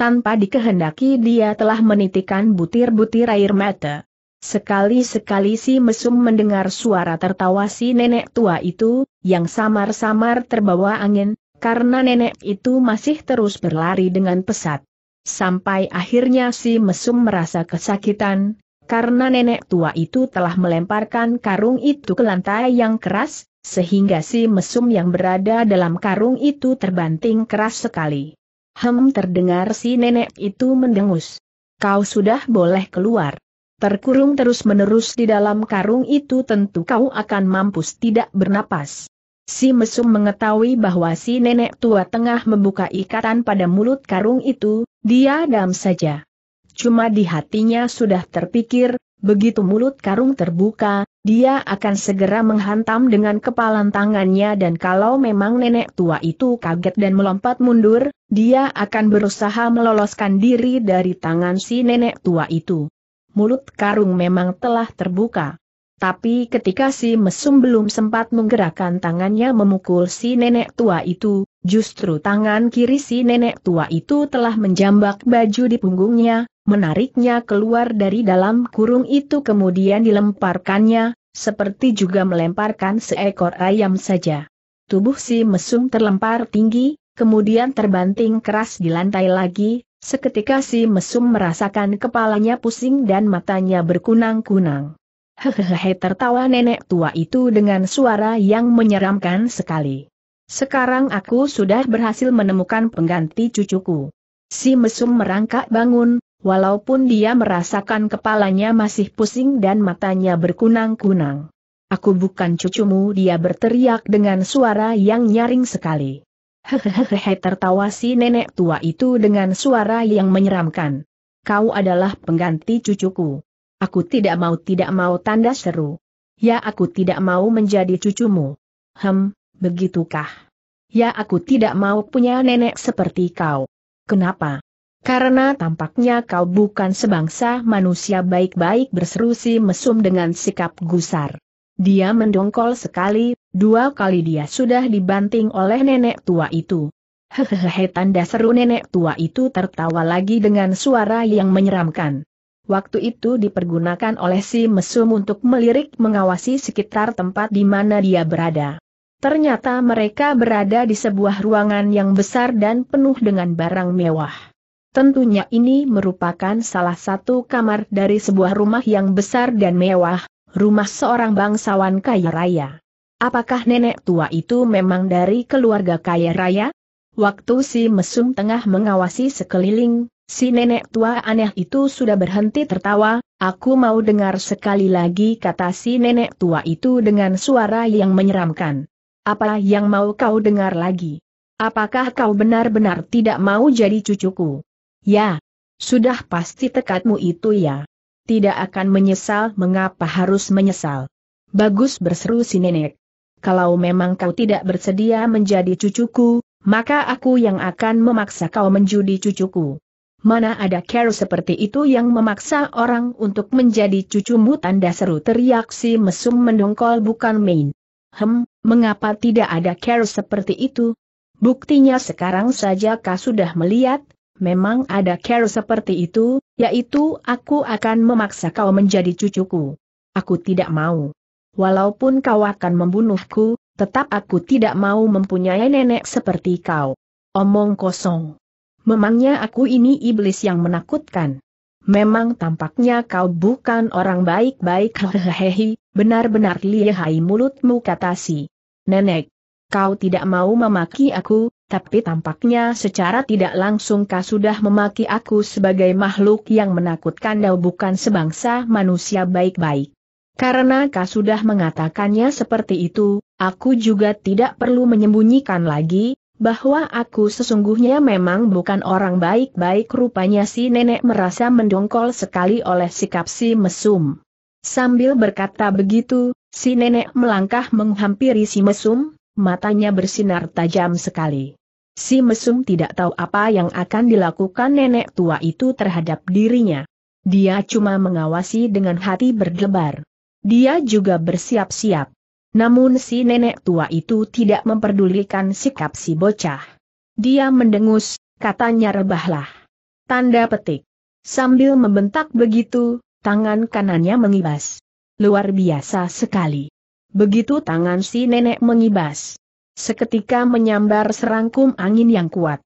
Tanpa dikehendaki dia telah menitikan butir-butir air mata. Sekali-sekali si mesum mendengar suara tertawa si nenek tua itu, yang samar-samar terbawa angin, karena nenek itu masih terus berlari dengan pesat. Sampai akhirnya si mesum merasa kesakitan, karena nenek tua itu telah melemparkan karung itu ke lantai yang keras, sehingga si mesum yang berada dalam karung itu terbanting keras sekali. Hem terdengar si nenek itu mendengus. Kau sudah boleh keluar. Terkurung terus-menerus di dalam karung itu tentu kau akan mampus tidak bernapas. Si mesum mengetahui bahwa si nenek tua tengah membuka ikatan pada mulut karung itu, dia dam saja. Cuma di hatinya sudah terpikir, begitu mulut karung terbuka, dia akan segera menghantam dengan kepalan tangannya dan kalau memang nenek tua itu kaget dan melompat mundur, dia akan berusaha meloloskan diri dari tangan si nenek tua itu mulut karung memang telah terbuka. Tapi ketika si mesum belum sempat menggerakkan tangannya memukul si nenek tua itu, justru tangan kiri si nenek tua itu telah menjambak baju di punggungnya, menariknya keluar dari dalam kurung itu kemudian dilemparkannya, seperti juga melemparkan seekor ayam saja. Tubuh si mesum terlempar tinggi, kemudian terbanting keras di lantai lagi, Seketika si mesum merasakan kepalanya pusing dan matanya berkunang-kunang. Hehehe tertawa nenek tua itu dengan suara yang menyeramkan sekali. Sekarang aku sudah berhasil menemukan pengganti cucuku. Si mesum merangkak bangun, walaupun dia merasakan kepalanya masih pusing dan matanya berkunang-kunang. Aku bukan cucumu dia berteriak dengan suara yang nyaring sekali. Hehehe tertawa si nenek tua itu dengan suara yang menyeramkan. Kau adalah pengganti cucuku. Aku tidak mau tidak mau tanda seru. Ya aku tidak mau menjadi cucumu. Hem, begitukah? Ya aku tidak mau punya nenek seperti kau. Kenapa? Karena tampaknya kau bukan sebangsa manusia baik-baik berseru si mesum dengan sikap gusar. Dia mendongkol sekali, Dua kali dia sudah dibanting oleh nenek tua itu. Hehehe tanda seru nenek tua itu tertawa lagi dengan suara yang menyeramkan. Waktu itu dipergunakan oleh si mesum untuk melirik mengawasi sekitar tempat di mana dia berada. Ternyata mereka berada di sebuah ruangan yang besar dan penuh dengan barang mewah. Tentunya ini merupakan salah satu kamar dari sebuah rumah yang besar dan mewah, rumah seorang bangsawan kaya raya. Apakah nenek tua itu memang dari keluarga kaya raya? Waktu si mesum tengah mengawasi sekeliling, si nenek tua aneh itu sudah berhenti tertawa, aku mau dengar sekali lagi kata si nenek tua itu dengan suara yang menyeramkan. Apa yang mau kau dengar lagi? Apakah kau benar-benar tidak mau jadi cucuku? Ya. Sudah pasti tekadmu itu ya. Tidak akan menyesal mengapa harus menyesal. Bagus berseru si nenek kalau memang kau tidak bersedia menjadi cucuku, maka aku yang akan memaksa kau menjadi cucuku. Mana ada care seperti itu yang memaksa orang untuk menjadi cucumu tanda seru teriak si mesum mendongkol bukan main. Hem, mengapa tidak ada care seperti itu? Buktinya sekarang saja kau sudah melihat, memang ada care seperti itu, yaitu aku akan memaksa kau menjadi cucuku. Aku tidak mau walaupun kau akan membunuhku, tetap aku tidak mau mempunyai nenek seperti kau. Omong kosong. Memangnya aku ini iblis yang menakutkan. Memang tampaknya kau bukan orang baik-baik Hehehehi, benar-benar lihai mulutmu kata si. Nenek, kau tidak mau memaki aku, tapi tampaknya secara tidak langsung kau sudah memaki aku sebagai makhluk yang menakutkan dan bukan sebangsa manusia baik-baik. Karena kau sudah mengatakannya seperti itu, aku juga tidak perlu menyembunyikan lagi, bahwa aku sesungguhnya memang bukan orang baik-baik rupanya si nenek merasa mendongkol sekali oleh sikap si mesum. Sambil berkata begitu, si nenek melangkah menghampiri si mesum, matanya bersinar tajam sekali. Si mesum tidak tahu apa yang akan dilakukan nenek tua itu terhadap dirinya. Dia cuma mengawasi dengan hati berdebar. Dia juga bersiap-siap. Namun si nenek tua itu tidak memperdulikan sikap si bocah. Dia mendengus, katanya rebahlah. Tanda petik. Sambil membentak begitu, tangan kanannya mengibas. Luar biasa sekali. Begitu tangan si nenek mengibas. Seketika menyambar serangkum angin yang kuat.